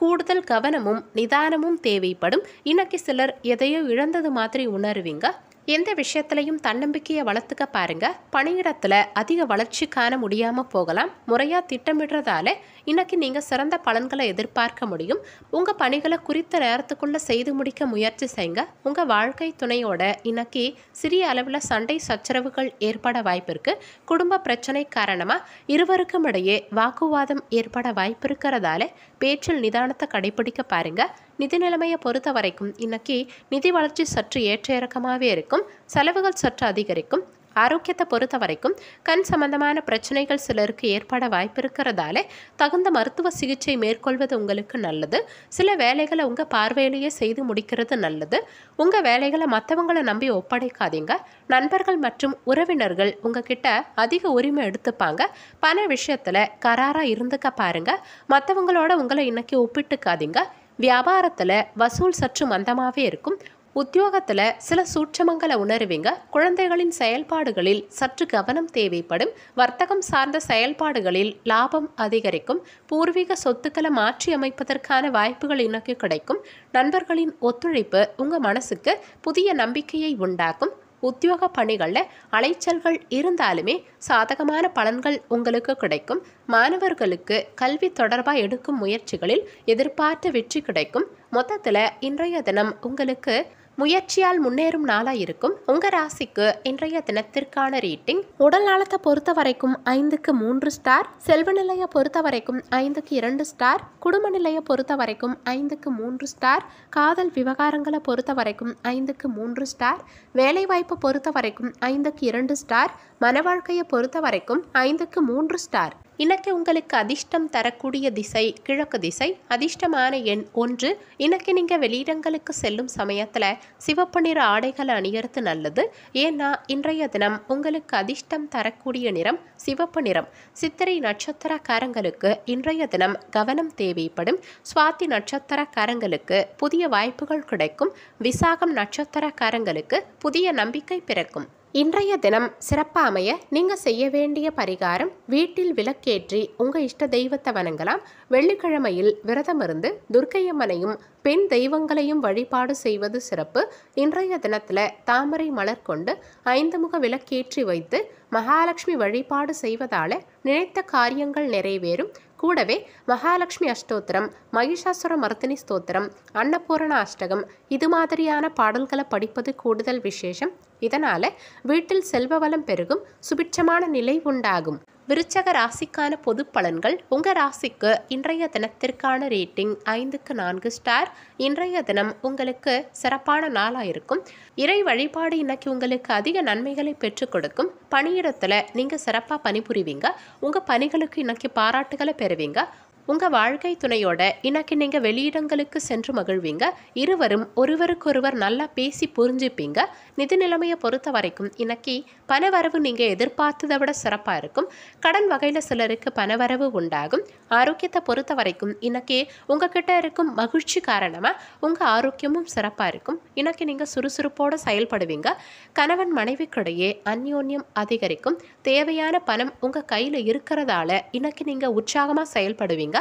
கூடுதல் கவனமும் நிதானமும் தேவைப்படும் இன்னைக்கு சிலர் எதையோ இழந்தது மாதிரி உணர்வீங்க எந்த விஷயத்துலையும் தன்னம்பிக்கையை வளர்த்துக்க பாருங்க பணியிடத்தில் அதிக வளர்ச்சி காண முடியாமல் போகலாம் முறையாக திட்டமிடுறதால இன்னைக்கு நீங்கள் சிறந்த பலன்களை எதிர்பார்க்க முடியும் உங்கள் பணிகளை குறித்த நேரத்துக்குள்ளே செய்து முடிக்க முயற்சி செய்யுங்க உங்கள் வாழ்க்கை துணையோட இன்னைக்கு சிறிய அளவில் சண்டை சச்சரவுகள் ஏற்பட வாய்ப்பு குடும்ப பிரச்சனை காரணமாக இருவருக்கும் இடையே வாக்குவாதம் ஏற்பட வாய்ப்பு இருக்கிறதால பேச்சில் நிதானத்தை கடைபிடிக்க பாருங்கள் நிதி நிலைமையை பொறுத்த வரைக்கும் இன்னைக்கு நிதி வளர்ச்சி சற்று ஏற்ற இறக்கமாகவே இருக்கும் செலவுகள் சற்று அதிகரிக்கும் ஆரோக்கியத்தை பொறுத்த வரைக்கும் கண் சம்பந்தமான பிரச்சனைகள் சிலருக்கு ஏற்பட வாய்ப்பு இருக்கிறதாலே தகுந்த மருத்துவ சிகிச்சை மேற்கொள்வது உங்களுக்கு நல்லது சில வேலைகளை உங்கள் பார்வையிலேயே செய்து முடிக்கிறது நல்லது உங்கள் வேலைகளை மற்றவங்களை நம்பி ஒப்படைக்காதீங்க நண்பர்கள் மற்றும் உறவினர்கள் உங்ககிட்ட அதிக உரிமை எடுத்துப்பாங்க பண விஷயத்தில் கராராக இருந்துக்க பாருங்கள் மற்றவங்களோட உங்களை இன்றைக்கி ஒப்பிட்டுக்காதீங்க வியாபாரத்தில் வசூல் சற்று மந்தமாகவே இருக்கும் உத்தியோகத்தில் சில சூட்சமங்களை உணர்வீங்க குழந்தைகளின் செயல்பாடுகளில் சற்று கவனம் தேவைப்படும் வர்த்தகம் சார்ந்த செயல்பாடுகளில் லாபம் அதிகரிக்கும் பூர்வீக சொத்துக்களை மாற்றி அமைப்பதற்கான வாய்ப்புகள் இன்னைக்கு கிடைக்கும் நண்பர்களின் ஒத்துழைப்பு உங்கள் மனசுக்கு புதிய நம்பிக்கையை உண்டாக்கும் உத்தியோக பணிகளில் அலைச்சல்கள் இருந்தாலுமே சாதகமான பலன்கள் உங்களுக்கு கிடைக்கும் மாணவர்களுக்கு கல்வி தொடர்பாக எடுக்கும் முயற்சிகளில் எதிர்பார்த்த வெற்றி கிடைக்கும் மொத்தத்தில் இன்றைய தினம் உங்களுக்கு முயற்சியால் முன்னேறும் நாளாக இருக்கும் உங்கள் ராசிக்கு இன்றைய தினத்திற்கான ரேட்டிங் உடல் நலத்தை பொறுத்த வரைக்கும் ஐந்துக்கு மூன்று ஸ்டார் செல்வ நிலையை பொறுத்த வரைக்கும் ஐந்துக்கு இரண்டு ஸ்டார் குடும்ப நிலையை பொறுத்த வரைக்கும் ஐந்துக்கு மூன்று ஸ்டார் காதல் விவகாரங்களை பொறுத்த வரைக்கும் ஐந்துக்கு மூன்று ஸ்டார் வேலைவாய்ப்பை பொறுத்த வரைக்கும் ஐந்துக்கு இரண்டு ஸ்டார் மன வாழ்க்கையை பொறுத்த வரைக்கும் ஐந்துக்கு மூன்று ஸ்டார் இன்னைக்கு உங்களுக்கு அதிர்ஷ்டம் தரக்கூடிய திசை கிழக்கு திசை அதிர்ஷ்டமான எண் ஒன்று இன்னைக்கு நீங்கள் வெளியிடங்களுக்கு செல்லும் சமயத்தில் சிவப்பு நிற ஆடைகளை அணியறது நல்லது ஏன்னா இன்றைய தினம் உங்களுக்கு அதிர்ஷ்டம் தரக்கூடிய நிறம் சிவப்பு நிறம் சித்திரை நட்சத்திரக்காரங்களுக்கு இன்றைய தினம் கவனம் தேவைப்படும் சுவாதி நட்சத்திரக்காரங்களுக்கு புதிய வாய்ப்புகள் கிடைக்கும் விசாகம் நட்சத்திரக்காரங்களுக்கு புதிய நம்பிக்கை பிறக்கும் இன்றைய தினம் சிறப்பாமைய நீங்கள் செய்ய வேண்டிய பரிகாரம் வீட்டில் விளக்கேற்றி உங்கள் இஷ்ட தெய்வத்தை வணங்கலாம் வெள்ளிக்கிழமையில் விரதமிருந்து துர்க்கையம்மனையும் பெண் தெய்வங்களையும் வழிபாடு செய்வது சிறப்பு இன்றைய தினத்தில் தாமரை மலர் கொண்டு ஐந்து முக விளக்கேற்றி வைத்து மகாலட்சுமி வழிபாடு செய்வதால் நினைத்த காரியங்கள் நிறைவேறும் கூடவே மகாலட்சுமி அஷ்டோத்திரம் மகிஷாசுர மர்த்தினி ஸ்தோத்திரம் அன்னபூரண அஷ்டகம் இது மாதிரியான பாடல்களை படிப்பது கூடுதல் விசேஷம் இதனால் வீட்டில் செல்வ வளம் பெருகும் சுபிட்சமான நிலை உண்டாகும் விருச்சக ராசிக்கான பொது பலன்கள் உங்கள் ராசிக்கு இன்றைய தினத்திற்கான ரேட்டிங் ஐந்துக்கு நான்கு ஸ்டார் இன்றைய தினம் உங்களுக்கு சிறப்பான நாளாக இருக்கும் இறை வழிபாடு இன்னைக்கு உங்களுக்கு அதிக நன்மைகளை பெற்றுக் கொடுக்கும் பணியிடத்தில் நீங்கள் சிறப்பாக பணிபுரிவீங்க உங்கள் பணிகளுக்கு இன்னைக்கு பாராட்டுகளை பெறுவீங்க உங்கள் வாழ்க்கை துணையோட இன்னைக்கு நீங்கள் வெளியிடங்களுக்கு சென்று மகிழ்வீங்க இருவரும் ஒருவருக்கொருவர் நல்லா பேசி புரிஞ்சுப்பீங்க நிதி நிலைமையை பொறுத்த வரைக்கும் இன்னைக்கு பணவரவு நீங்கள் எதிர்பார்த்ததை விட சிறப்பாக இருக்கும் கடன் வகையில் சிலருக்கு பணவரவு உண்டாகும் ஆரோக்கியத்தை பொறுத்த வரைக்கும் இன்னைக்கு உங்ககிட்ட இருக்கும் மகிழ்ச்சி காரணமாக உங்கள் ஆரோக்கியமும் சிறப்பாக இருக்கும் இன்னைக்கு நீங்கள் சுறுசுறுப்போடு செயல்படுவீங்க கணவன் மனைவிக்கிடையே அந்யோன்யம் அதிகரிக்கும் தேவையான பணம் உங்கள் கையில் இருக்கிறதால இன்னைக்கு நீங்கள் உற்சாகமாக செயல்படுவீங்க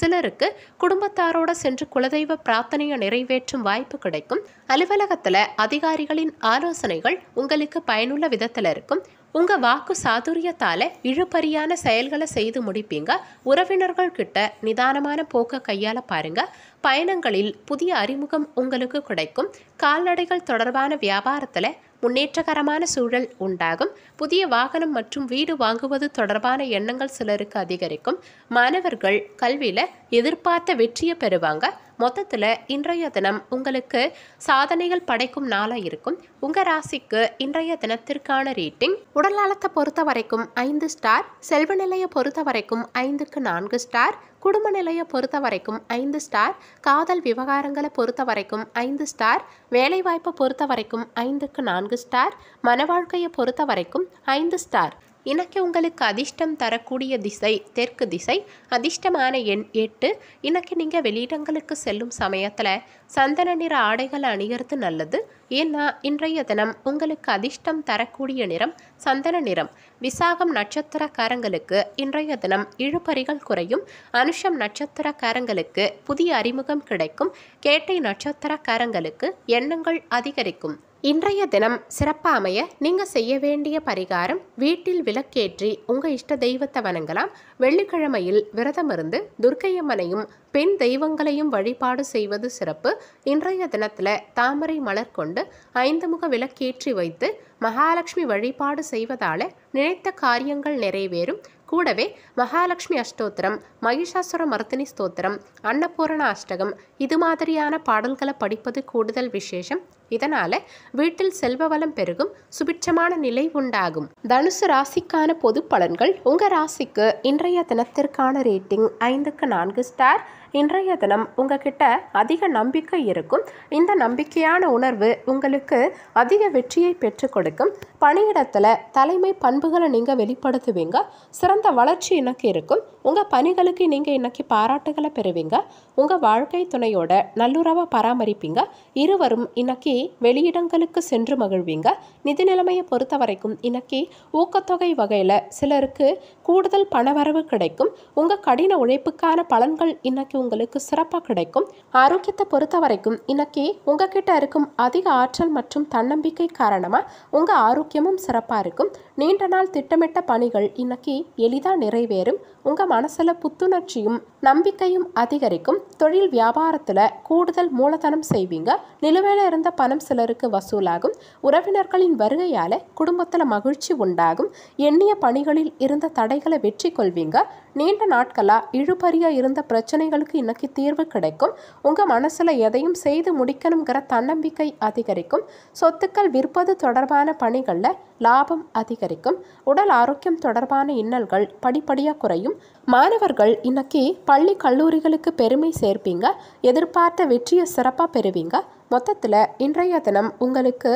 சிலருக்கு குடும்பத்தாரோட சென்று குலதெய்வ பிரார்த்தனையை நிறைவேற்றும் வாய்ப்பு கிடைக்கும் அலுவலகத்தில் அதிகாரிகளின் ஆலோசனைகள் உங்களுக்கு பயனுள்ள விதத்தில் இருக்கும் உங்க வாக்கு சாதுரியத்தால இழுபறியான செயல்களை செய்து முடிப்பீங்க உறவினர்கள் கிட்ட நிதானமான போக்க கையால் பாருங்க பயணங்களில் புதிய அறிமுகம் உங்களுக்கு கிடைக்கும் கால்நடைகள் தொடர்பான வியாபாரத்தில் முன்னேற்றகரமான சூழல் உண்டாகும் புதிய வாகனம் மற்றும் வீடு வாங்குவது தொடர்பான எண்ணங்கள் சிலருக்கு அதிகரிக்கும் மாணவர்கள் கல்வியில் எதிர்பார்த்த வெற்றியை பெறுவாங்க மொத்தத்தில் இன்றைய தினம் உங்களுக்கு சாதனைகள் படைக்கும் நாளாக இருக்கும் உங்கள் ராசிக்கு இன்றைய தினத்திற்கான ரேட்டிங் உடல் நலத்தை பொறுத்த வரைக்கும் ஐந்து ஸ்டார் செல்வ நிலையை பொறுத்த வரைக்கும் ஐந்துக்கு நான்கு ஸ்டார் குடும்ப நிலையை பொறுத்த வரைக்கும் ஐந்து ஸ்டார் காதல் விவகாரங்களை பொறுத்த வரைக்கும் ஐந்து ஸ்டார் வேலைவாய்ப்பை பொறுத்த வரைக்கும் ஐந்துக்கு நான்கு ஸ்டார் மனவாழ்க்கையை பொறுத்த வரைக்கும் ஐந்து ஸ்டார் இன்றைக்கி உங்களுக்கு அதிர்ஷ்டம் தரக்கூடிய திசை தெற்கு திசை அதிர்ஷ்டமான எண் எட்டு இன்றைக்கி நீங்கள் வெளியிடங்களுக்கு செல்லும் சமயத்தில் சந்தன நிற ஆடைகள் அணிகிறது நல்லது ஏன்னா இன்றைய தினம் உங்களுக்கு அதிர்ஷ்டம் தரக்கூடிய நிறம் சந்தன நிறம் விசாகம் நட்சத்திரக்காரங்களுக்கு இன்றைய தினம் இழுபறிகள் குறையும் அனுஷம் நட்சத்திரக்காரங்களுக்கு புதிய அறிமுகம் கிடைக்கும் கேட்டை நட்சத்திரக்காரங்களுக்கு எண்ணங்கள் அதிகரிக்கும் இன்றைய தினம் சிறப்பாக அமைய நீங்கள் செய்ய வேண்டிய பரிகாரம் வீட்டில் விளக்கேற்றி உங்கள் இஷ்ட தெய்வத்தை வணங்கலாம் வெள்ளிக்கிழமையில் விரதம் இருந்து துர்க்கையம்மனையும் பெண் தெய்வங்களையும் வழிபாடு செய்வது சிறப்பு இன்றைய தினத்தில் தாமரை மலர் கொண்டு ஐந்து முக விளக்கேற்றி வைத்து மகாலட்சுமி வழிபாடு செய்வதால் நினைத்த காரியங்கள் நிறைவேறும் கூடவே மகாலட்சுமி அஷ்டோத்திரம் மகிஷாசுர மர்த்தினி ஸ்தோத்திரம் அன்னபூரண அஷ்டகம் இது மாதிரியான பாடல்களை படிப்பது கூடுதல் விசேஷம் இதனால வீட்டில் வளம் பெருகும் சுபிட்சமான நிலை உண்டாகும் தனுசு ராசிக்கான பொது பலன்கள் உங்க ராசிக்கு இன்றைய தினத்திற்கான ரேட்டிங் ஐந்துக்கு நான்கு ஸ்டார் இன்றைய தினம் உங்ககிட்ட அதிக நம்பிக்கை இருக்கும் இந்த நம்பிக்கையான உணர்வு உங்களுக்கு அதிக வெற்றியை பெற்றுக் கொடுக்கும் பணியிடத்தில் தலைமை பண்புகளை நீங்கள் வெளிப்படுத்துவீங்க சிறந்த வளர்ச்சி இன்னைக்கு இருக்கும் உங்கள் பணிகளுக்கு நீங்கள் இன்னைக்கு பாராட்டுகளை பெறுவீங்க உங்கள் வாழ்க்கை துணையோட நல்லுறவை பராமரிப்பீங்க இருவரும் இன்னைக்கு வெளியிடங்களுக்கு சென்று மகிழ்வீங்க நிதி நிலைமையை பொறுத்த வரைக்கும் இன்னைக்கு ஊக்கத்தொகை வகையில் சிலருக்கு கூடுதல் பணவரவு கிடைக்கும் உங்கள் கடின உழைப்புக்கான பலன்கள் இன்னைக்கு உங்களுக்கு சிறப்பாக கிடைக்கும் ஆரோக்கியத்தை பொறுத்த வரைக்கும் இன்னைக்கு உங்ககிட்ட இருக்கும் அதிக ஆற்றல் மற்றும் தன்னம்பிக்கை காரணமாக உங்கள் ஆரோக்கியமும் சிறப்பாக இருக்கும் நீண்ட நாள் திட்டமிட்ட பணிகள் இன்னைக்கு எளிதாக நிறைவேறும் உங்கள் மனசில் புத்துணர்ச்சியும் நம்பிக்கையும் அதிகரிக்கும் தொழில் வியாபாரத்தில் கூடுதல் மூலதனம் செய்வீங்க நிலுவையில் இருந்த பணம் சிலருக்கு வசூலாகும் உறவினர்களின் வருகையால் குடும்பத்தில் மகிழ்ச்சி உண்டாகும் எண்ணிய பணிகளில் இருந்த தடைகளை வெற்றி கொள்வீங்க நீண்ட நாட்களாக இழுபறியாக இருந்த பிரச்சனைகளுக்கு இன்னைக்கு தீர்வு கிடைக்கும் உங்கள் மனசில் எதையும் செய்து முடிக்கணுங்கிற தன்னம்பிக்கை அதிகரிக்கும் சொத்துக்கள் விற்பது தொடர்பான பணிகளில் லாபம் அதிகரிக்கும் உடல் ஆரோக்கியம் தொடர்பான இன்னல்கள் படிப்படியாக குறையும் மாணவர்கள் இன்னைக்கு பள்ளி கல்லூரிகளுக்கு பெருமை சேர்ப்பீங்க எதிர்பார்த்த வெற்றியை சிறப்பாக பெறுவீங்க மொத்தத்தில் இன்றைய தினம் உங்களுக்கு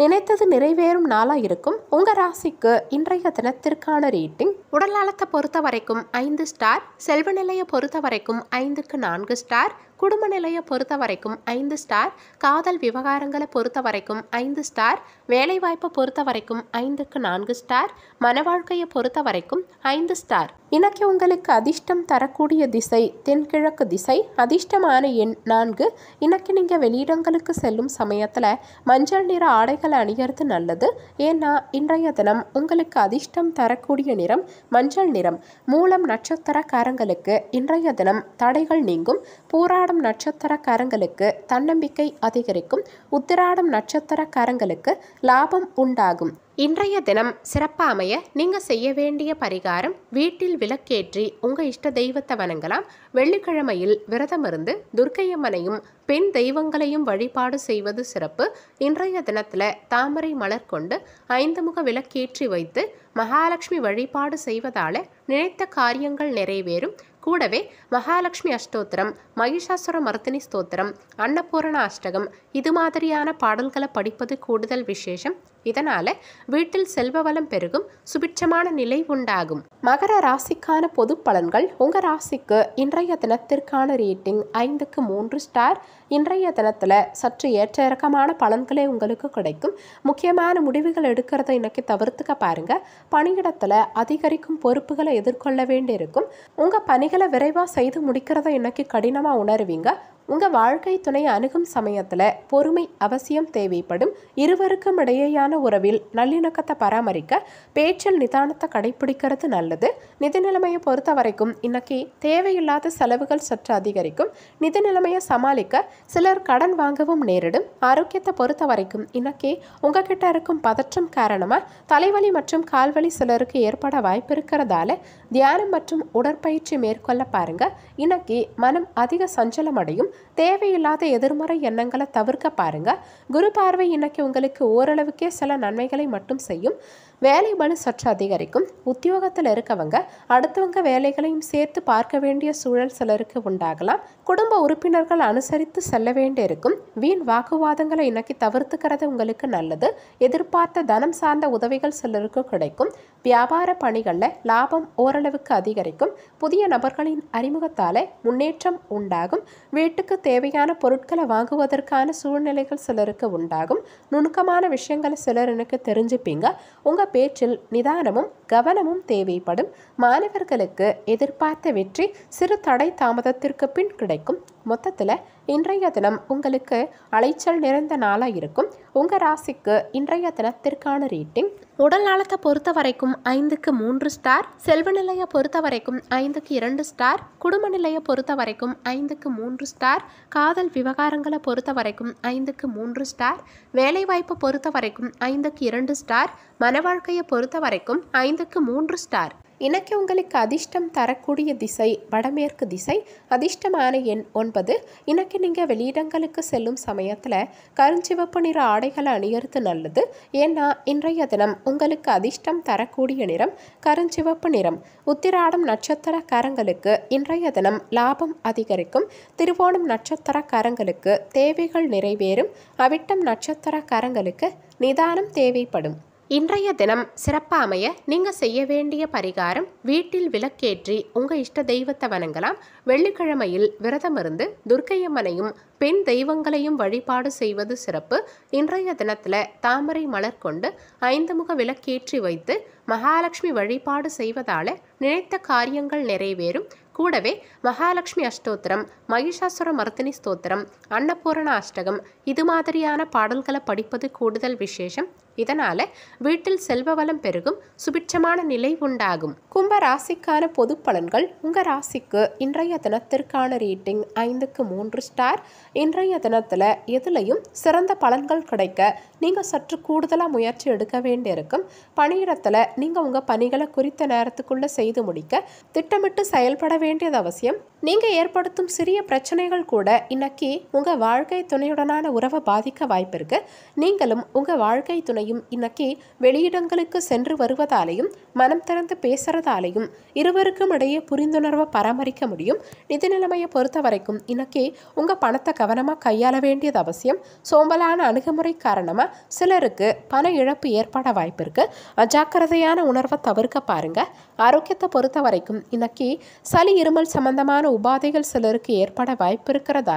நினைத்தது நிறைவேறும் நாளாக இருக்கும் உங்கள் ராசிக்கு இன்றைய தினத்திற்கான ரேட்டிங் உடல் நலத்தை பொறுத்த வரைக்கும் ஐந்து ஸ்டார் செல்வ நிலையை பொறுத்த வரைக்கும் ஐந்துக்கு நான்கு ஸ்டார் குடும்ப நிலையை பொறுத்த வரைக்கும் ஐந்து ஸ்டார் காதல் விவகாரங்களை பொறுத்த வரைக்கும் ஐந்து ஸ்டார் வேலைவாய்ப்பை பொறுத்த வரைக்கும் ஐந்துக்கு நான்கு ஸ்டார் மன வாழ்க்கையை பொறுத்த வரைக்கும் ஐந்து ஸ்டார் இன்னைக்கு உங்களுக்கு அதிர்ஷ்டம் தரக்கூடிய திசை தென்கிழக்கு திசை அதிர்ஷ்டமான எண் நான்கு இன்னைக்கு நீங்கள் வெளியிடங்களுக்கு செல்லும் சமயத்தில் மஞ்சள் நிற ஆடைகளை அணிகிறது நல்லது ஏன்னா இன்றைய தினம் உங்களுக்கு அதிர்ஷ்டம் தரக்கூடிய நிறம் மஞ்சள் நிறம் மூலம் நட்சத்திரக்காரங்களுக்கு இன்றைய தினம் தடைகள் நீங்கும் பூராடம் உத்திராடம் நட்சத்திரக்காரங்களுக்கு தன்னம்பிக்கை அதிகரிக்கும் உத்திராடம் நட்சத்திரக்காரங்களுக்கு லாபம் உண்டாகும் இன்றைய தினம் சிறப்பாமைய நீங்க செய்ய வேண்டிய பரிகாரம் வீட்டில் விளக்கேற்றி உங்க இஷ்ட தெய்வத்தை வணங்கலாம் வெள்ளிக்கிழமையில் விரதமிருந்து துர்க்கையம்மனையும் பெண் தெய்வங்களையும் வழிபாடு செய்வது சிறப்பு இன்றைய தினத்துல தாமரை மலர் கொண்டு ஐந்து முக விளக்கேற்றி வைத்து மகாலட்சுமி வழிபாடு செய்வதால நினைத்த காரியங்கள் நிறைவேறும் கூடவே மகாலட்சுமி அஷ்டோத்திரம் மகிஷாசுர மர்த்தினி ஸ்தோத்திரம் அன்னபூரண அஷ்டகம் இது மாதிரியான பாடல்களை படிப்பது கூடுதல் விசேஷம் இதனால் வீட்டில் செல்வ வளம் பெருகும் சுபிட்சமான நிலை உண்டாகும் மகர ராசிக்கான பொது பலன்கள் உங்கள் ராசிக்கு இன்றைய தினத்திற்கான ரேட்டிங் ஐந்துக்கு மூன்று ஸ்டார் இன்றைய தினத்தில் சற்று ஏற்ற இறக்கமான பலன்களே உங்களுக்கு கிடைக்கும் முக்கியமான முடிவுகள் எடுக்கிறத இன்னைக்கு தவிர்த்துக்க பாருங்கள் பணியிடத்தில் அதிகரிக்கும் பொறுப்புகளை எதிர்கொள்ள வேண்டியிருக்கும் உங்கள் பணிகளை விரைவாக செய்து முடிக்கிறத இன்னைக்கு கடினமாக உணர்வீங்க உங்கள் வாழ்க்கை துணை அணுகும் சமயத்தில் பொறுமை அவசியம் தேவைப்படும் இருவருக்கும் இடையேயான உறவில் நல்லிணக்கத்தை பராமரிக்க பேச்சில் நிதானத்தை கடைபிடிக்கிறது நல்லது நிதி நிலைமையை பொறுத்த வரைக்கும் இன்னைக்கு தேவையில்லாத செலவுகள் சற்று அதிகரிக்கும் நிதி நிலைமையை சமாளிக்க சிலர் கடன் வாங்கவும் நேரிடும் ஆரோக்கியத்தை பொறுத்த வரைக்கும் இன்னைக்கு உங்ககிட்ட இருக்கும் பதற்றம் காரணமாக தலைவலி மற்றும் கால்வலி சிலருக்கு ஏற்பட வாய்ப்பு இருக்கிறதால தியானம் மற்றும் உடற்பயிற்சி மேற்கொள்ள பாருங்கள் இன்னைக்கு மனம் அதிக சஞ்சலமடையும் தேவையில்லாத எதிர்மறை எண்ணங்களை தவிர்க்க பாருங்கள் குரு பார்வை இன்னைக்கு உங்களுக்கு ஓரளவுக்கே சில நன்மைகளை மட்டும் செய்யும் வேலை பலு சற்று அதிகரிக்கும் உத்தியோகத்தில் இருக்கவங்க அடுத்தவங்க வேலைகளையும் சேர்த்து பார்க்க வேண்டிய சூழல் சிலருக்கு உண்டாகலாம் குடும்ப உறுப்பினர்கள் அனுசரித்து செல்ல வேண்டியிருக்கும் வீண் வாக்குவாதங்களை இன்னைக்கு தவிர்த்துக்கிறது உங்களுக்கு நல்லது எதிர்பார்த்த தனம் சார்ந்த உதவிகள் சிலருக்கு கிடைக்கும் வியாபார பணிகளில் லாபம் ஓரளவுக்கு அதிகரிக்கும் புதிய நபர்களின் அறிமுகத்தால் முன்னேற்றம் உண்டாகும் வீட்டுக்கு தேவையான பொருட்களை வாங்குவதற்கான சூழ்நிலைகள் சிலருக்கு உண்டாகும் நுணுக்கமான விஷயங்களை சிலர் எனக்கு தெரிஞ்சுப்பீங்க உங்கள் பேச்சில் நிதானமும் கவனமும் தேவைப்படும் மாணவர்களுக்கு எதிர்பார்த்த வெற்றி சிறு தடை தாமதத்திற்கு பின் கிடைக்கும் மொத்தத்தில் இன்றைய தினம் உங்களுக்கு அலைச்சல் நிறைந்த நாளாக இருக்கும் உங்கள் ராசிக்கு இன்றைய தினத்திற்கான ரேட்டிங் உடல் நலத்தை பொறுத்த வரைக்கும் ஐந்துக்கு மூன்று ஸ்டார் செல்வ நிலையை பொறுத்த வரைக்கும் ஐந்துக்கு இரண்டு ஸ்டார் குடும்ப நிலையை பொறுத்த வரைக்கும் ஐந்துக்கு மூன்று ஸ்டார் காதல் விவகாரங்களை பொறுத்த வரைக்கும் ஐந்துக்கு மூன்று ஸ்டார் வேலைவாய்ப்பை பொறுத்த வரைக்கும் ஐந்துக்கு இரண்டு ஸ்டார் மன வாழ்க்கையை பொறுத்த வரைக்கும் ஐந்துக்கு மூன்று ஸ்டார் இன்னைக்கு உங்களுக்கு அதிர்ஷ்டம் தரக்கூடிய திசை வடமேற்கு திசை அதிர்ஷ்டமான எண் ஒன்பது இன்னைக்கு நீங்கள் வெளியிடங்களுக்கு செல்லும் சமயத்தில் கருஞ்சிவப்பு நிற ஆடைகளை அணியறது நல்லது ஏன்னா இன்றைய தினம் உங்களுக்கு அதிர்ஷ்டம் தரக்கூடிய நிறம் கருஞ்சிவப்பு நிறம் உத்திராடம் நட்சத்திரக்காரங்களுக்கு இன்றைய தினம் லாபம் அதிகரிக்கும் திருவோணம் நட்சத்திரக்காரங்களுக்கு தேவைகள் நிறைவேறும் அவிட்டம் நட்சத்திரக்காரங்களுக்கு நிதானம் தேவைப்படும் இன்றைய தினம் சிறப்பாமைய நீங்கள் செய்ய வேண்டிய பரிகாரம் வீட்டில் விளக்கேற்றி உங்கள் இஷ்ட தெய்வத்தை வணங்கலாம் வெள்ளிக்கிழமையில் விரதமிருந்து துர்க்கையம்மனையும் பெண் தெய்வங்களையும் வழிபாடு செய்வது சிறப்பு இன்றைய தினத்தில் தாமரை மலர் கொண்டு ஐந்து முக விளக்கேற்றி வைத்து மகாலட்சுமி வழிபாடு செய்வதால் நினைத்த காரியங்கள் நிறைவேறும் கூடவே மகாலட்சுமி அஷ்டோத்திரம் மகிஷாசுர மர்த்தினி ஸ்தோத்திரம் அன்னபூரண அஷ்டகம் இது மாதிரியான பாடல்களை படிப்பது கூடுதல் விசேஷம் இதனால் வீட்டில் செல்வ வளம் பெருகும் சுபிட்சமான நிலை உண்டாகும் கும்ப ராசிக்கான பொது பலன்கள் உங்கள் ராசிக்கு இன்றைய தினத்திற்கான ரேட்டிங் ஐந்துக்கு மூன்று ஸ்டார் இன்றைய தினத்தில் எதுலையும் சிறந்த பலன்கள் கிடைக்க நீங்கள் சற்று கூடுதலாக முயற்சி எடுக்க வேண்டியிருக்கும் பணியிடத்தில் நீங்கள் உங்கள் பணிகளை குறித்த நேரத்துக்குள்ளே செய்து முடிக்க திட்டமிட்டு செயல்பட வேண்டியது அவசியம் நீங்கள் ஏற்படுத்தும் சிறிய பிரச்சனைகள் கூட இன்னைக்கு உங்கள் வாழ்க்கை துணையுடனான உறவை பாதிக்க வாய்ப்பிருக்கு நீங்களும் உங்கள் வாழ்க்கை துணை பேசுறதாலையும் இன்னக்கே வெளியிடங்களுக்கு சென்று வருவதாலையும் மனம் திறந்து பேசுறதாலேயும் இருவருக்கும் இடையே புரிந்துணர்வை பராமரிக்க முடியும் நிதி நிலைமையை பொறுத்த வரைக்கும் இன்னக்கே உங்கள் பணத்தை கவனமாக கையாள வேண்டியது அவசியம் சோம்பலான அணுகுமுறை காரணமாக சிலருக்கு பண இழப்பு ஏற்பட வாய்ப்பு இருக்குது அஜாக்கிரதையான உணர்வை தவிர்க்க பாருங்கள் ஆரோக்கியத்தை பொறுத்த வரைக்கும் இன்னக்கே சளி இருமல் சம்பந்தமான உபாதைகள் சிலருக்கு ஏற்பட வாய்ப்பு இருக்கிறதால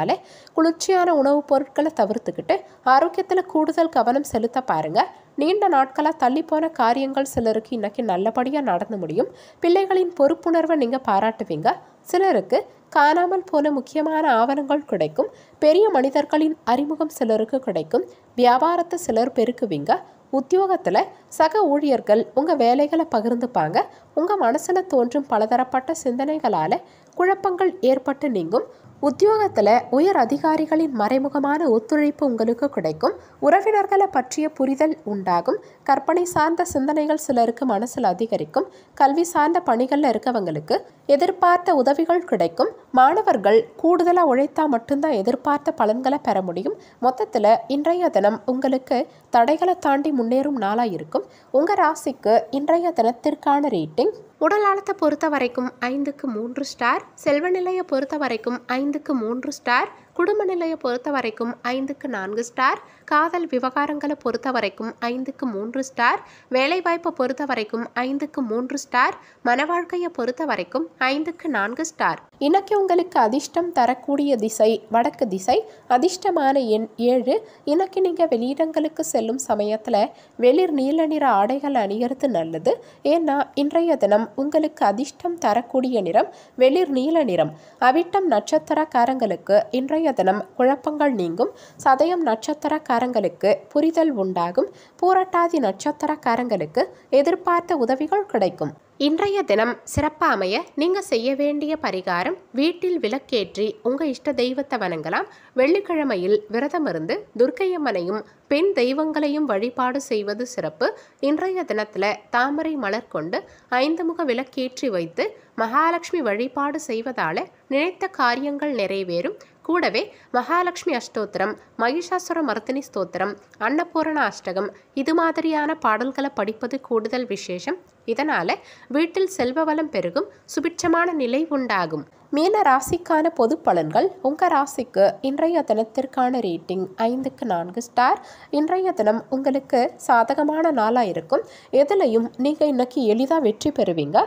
குளிர்ச்சியான உணவுப் பொருட்களை தவிர்த்துக்கிட்டு ஆரோக்கியத்தில் கூடுதல் கவனம் செலுத்த பாருங்கள் நீண்ட நாட்களாக தள்ளிப்போன காரியங்கள் சிலருக்கு இன்றைக்கி நல்லபடியாக நடந்து முடியும் பிள்ளைகளின் பொறுப்புணர்வை நீங்கள் பாராட்டுவீங்க சிலருக்கு காணாமல் போன முக்கியமான ஆவணங்கள் கிடைக்கும் பெரிய மனிதர்களின் அறிமுகம் சிலருக்கு கிடைக்கும் வியாபாரத்தை சிலர் பெருக்குவீங்க உத்தியோகத்தில் சக ஊழியர்கள் உங்கள் வேலைகளை பகிர்ந்துப்பாங்க உங்கள் மனசில் தோன்றும் பலதரப்பட்ட சிந்தனைகளால் குழப்பங்கள் ஏற்பட்டு நீங்கும் உத்தியோகத்தில் உயர் அதிகாரிகளின் மறைமுகமான ஒத்துழைப்பு உங்களுக்கு கிடைக்கும் உறவினர்களை பற்றிய புரிதல் உண்டாகும் கற்பனை சார்ந்த சிந்தனைகள் சிலருக்கு மனசில் அதிகரிக்கும் கல்வி சார்ந்த பணிகளில் இருக்கவங்களுக்கு எதிர்பார்த்த உதவிகள் கிடைக்கும் மாணவர்கள் கூடுதலாக உழைத்தா மட்டும்தான் எதிர்பார்த்த பலன்களை பெற முடியும் மொத்தத்தில் இன்றைய தினம் உங்களுக்கு தடைகளை தாண்டி முன்னேறும் நாளாக இருக்கும் உங்கள் ராசிக்கு இன்றைய தினத்திற்கான ரேட்டிங் உடல் நலத்தை பொறுத்த வரைக்கும் ஐந்துக்கு மூன்று ஸ்டார் செல்வநிலையை பொறுத்த வரைக்கும் ஐந்துக்கு மூன்று ஸ்டார் குடும்ப நிலையை பொறுத்த வரைக்கும் ஐந்துக்கு நான்கு ஸ்டார் காதல் விவகாரங்களை பொறுத்த வரைக்கும் ஐந்துக்கு மூன்று ஸ்டார் வேலைவாய்ப்பை பொறுத்த வரைக்கும் ஐந்துக்கு மூன்று ஸ்டார் மன வாழ்க்கையை பொறுத்த வரைக்கும் ஐந்துக்கு நான்கு ஸ்டார் இன்னைக்கு உங்களுக்கு அதிர்ஷ்டம் தரக்கூடிய திசை வடக்கு திசை அதிர்ஷ்டமான எண் ஏழு இன்னைக்கு நீங்கள் வெளியிடங்களுக்கு செல்லும் சமயத்தில் வெளிர் நீல நிற ஆடைகள் அணிகிறது நல்லது ஏன்னா இன்றைய தினம் உங்களுக்கு அதிர்ஷ்டம் தரக்கூடிய நிறம் வெளிர் நீல நிறம் அவிட்டம் நட்சத்திரக்காரங்களுக்கு இன்றைய இன்றைய தினம் குழப்பங்கள் நீங்கும் சதயம் நட்சத்திரக்காரங்களுக்கு புரிதல் உண்டாகும் பூரட்டாதி நட்சத்திரக்காரங்களுக்கு எதிர்பார்த்த உதவிகள் கிடைக்கும் இன்றைய தினம் சிறப்பாக அமைய நீங்கள் செய்ய வேண்டிய பரிகாரம் வீட்டில் விளக்கேற்றி உங்கள் இஷ்ட தெய்வத்தை வணங்கலாம் வெள்ளிக்கிழமையில் விரதம் இருந்து துர்க்கையம்மனையும் பெண் தெய்வங்களையும் வழிபாடு செய்வது சிறப்பு இன்றைய தினத்தில் தாமரை மலர் கொண்டு ஐந்து முக விளக்கேற்றி வைத்து மகாலட்சுமி வழிபாடு செய்வதால் நினைத்த காரியங்கள் நிறைவேறும் கூடவே மகாலட்சுமி அஷ்டோத்திரம் மகிஷாசுர மர்த்தினி ஸ்தோத்திரம் அன்னபூரண அஷ்டகம் இது மாதிரியான பாடல்களை படிப்பது கூடுதல் விசேஷம் இதனால் வீட்டில் செல்வ வளம் பெருகும் சுபிட்சமான நிலை உண்டாகும் மீன ராசிக்கான பொது பலன்கள் உங்கள் ராசிக்கு இன்றைய தினத்திற்கான ரேட்டிங் ஐந்துக்கு நான்கு ஸ்டார் இன்றைய தினம் உங்களுக்கு சாதகமான நாளாக இருக்கும் எதிலையும் நீங்கள் இன்னைக்கு எளிதாக வெற்றி பெறுவீங்க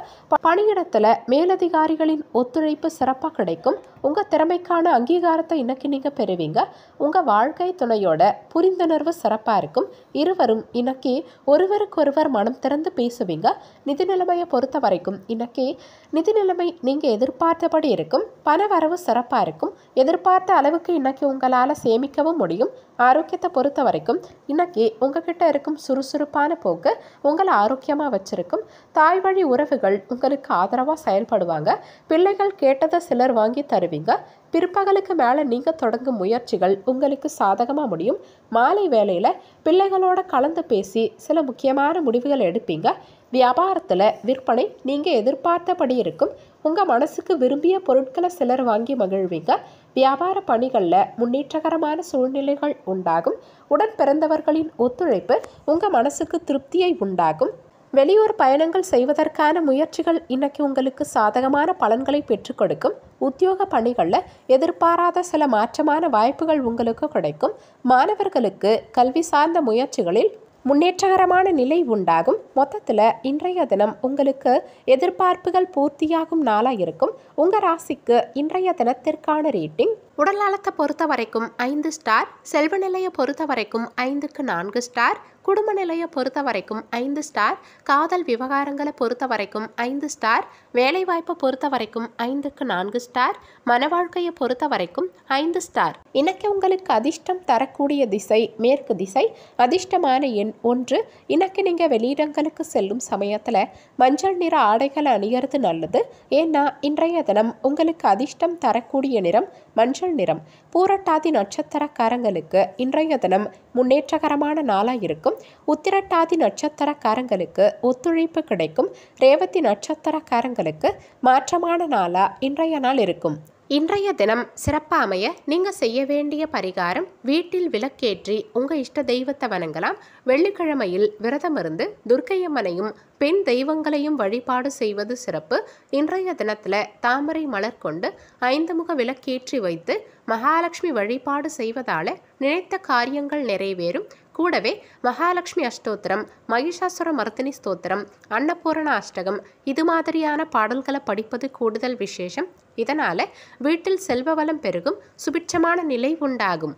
பணியிடத்தில் மேலதிகாரிகளின் ஒத்துழைப்பு சிறப்பாக கிடைக்கும் உங்கள் திறமைக்கான அங்கீகாரத்தை இன்றைக்கி நீங்கள் பெறுவீங்க உங்கள் வாழ்க்கை துணையோட புரிந்துணர்வு சிறப்பாக இருக்கும் இருவரும் இன்றைக்கி ஒருவருக்கொருவர் மனம் திறந்து பேசுவீங்க நிதி நிலைமையை பொறுத்த வரைக்கும் இன்றைக்கி நிதி நிலைமை நீங்கள் எதிர்பார்த்தபடி இருக்கும் பண வரவு சிறப்பாக இருக்கும் எதிர்பார்த்த அளவுக்கு இன்றைக்கி உங்களால் சேமிக்கவும் முடியும் ஆரோக்கியத்தை பொறுத்த வரைக்கும் இன்றைக்கி உங்ககிட்ட இருக்கும் சுறுசுறுப்பான போக்கு உங்களை ஆரோக்கியமாக வச்சுருக்கும் தாய் வழி உறவுகள் உங்களுக்கு ஆதரவாக செயல்படுவாங்க பிள்ளைகள் கேட்டதை சிலர் வாங்கி தருவீங்க பிற்பகலுக்கு மேலே நீங்கள் தொடங்கும் முயற்சிகள் உங்களுக்கு சாதகமாக முடியும் மாலை வேலையில் பிள்ளைகளோட கலந்து பேசி சில முக்கியமான முடிவுகள் எடுப்பீங்க வியாபாரத்தில் விற்பனை நீங்கள் எதிர்பார்த்தபடி இருக்கும் உங்கள் மனசுக்கு விரும்பிய பொருட்களை சிலர் வாங்கி மகிழ்வீங்க வியாபார பணிகளில் முன்னேற்றகரமான சூழ்நிலைகள் உண்டாகும் உடன் பிறந்தவர்களின் ஒத்துழைப்பு உங்கள் மனசுக்கு திருப்தியை உண்டாகும் வெளியூர் பயணங்கள் செய்வதற்கான முயற்சிகள் இன்னைக்கு உங்களுக்கு சாதகமான பலன்களை பெற்றுக் கொடுக்கும் உத்தியோக பணிகளில் எதிர்பாராத சில மாற்றமான வாய்ப்புகள் உங்களுக்கு கிடைக்கும் மாணவர்களுக்கு கல்வி சார்ந்த முயற்சிகளில் முன்னேற்றகரமான நிலை உண்டாகும் மொத்தத்தில் இன்றைய தினம் உங்களுக்கு எதிர்பார்ப்புகள் பூர்த்தியாகும் நாளாக இருக்கும் உங்கள் ராசிக்கு இன்றைய தினத்திற்கான ரேட்டிங் உடல் நலத்தை பொறுத்த வரைக்கும் ஐந்து ஸ்டார் செல்வ நிலையை பொறுத்த வரைக்கும் ஐந்துக்கு நான்கு ஸ்டார் குடும்ப நிலையை பொறுத்த வரைக்கும் ஐந்து ஸ்டார் காதல் விவகாரங்களை பொறுத்த வரைக்கும் ஐந்து ஸ்டார் வேலைவாய்ப்பை பொறுத்த வரைக்கும் ஐந்துக்கு நான்கு ஸ்டார் மன வாழ்க்கையை பொறுத்த வரைக்கும் ஐந்து ஸ்டார் இன்னைக்கு உங்களுக்கு அதிர்ஷ்டம் தரக்கூடிய திசை மேற்கு திசை அதிர்ஷ்டமான எண் ஒன்று இன்னைக்கு நீங்கள் வெளியிடங்களுக்கு செல்லும் சமயத்தில் மஞ்சள் நிற ஆடைகளை அணியறது நல்லது ஏன்னா இன்றைய தினம் உங்களுக்கு அதிர்ஷ்டம் தரக்கூடிய நிறம் மஞ்சள் நிறம் பூரட்டாதி நட்சத்திரக்காரங்களுக்கு இன்றைய தினம் முன்னேற்றகரமான நாளாக இருக்கும் உத்திரட்டாதி நட்சத்திரக்காரங்களுக்கு ஒத்துழைப்பு கிடைக்கும் ரேவதி நட்சத்திரக்காரங்களுக்கு மாற்றமான நாளா இன்றைய நாள் இருக்கும் இன்றைய தினம் சிறப்பாக அமைய நீங்கள் செய்ய வேண்டிய பரிகாரம் வீட்டில் விளக்கேற்றி உங்கள் இஷ்ட தெய்வத்தை வணங்கலாம் வெள்ளிக்கிழமையில் விரதம் இருந்து துர்க்கையம்மனையும் பெண் தெய்வங்களையும் வழிபாடு செய்வது சிறப்பு இன்றைய தினத்தில் தாமரை மலர் கொண்டு ஐந்து முக விளக்கேற்றி வைத்து மகாலட்சுமி வழிபாடு செய்வதால் நினைத்த காரியங்கள் நிறைவேறும் கூடவே மகாலட்சுமி அஷ்டோத்திரம் மகிஷாசுர மருத்தினி ஸ்தோத்திரம் அன்னபூரண அஷ்டகம் இது மாதிரியான பாடல்களை படிப்பது கூடுதல் விசேஷம் இதனால் வீட்டில் செல்வ வளம் பெருகும் சுபிட்சமான நிலை உண்டாகும்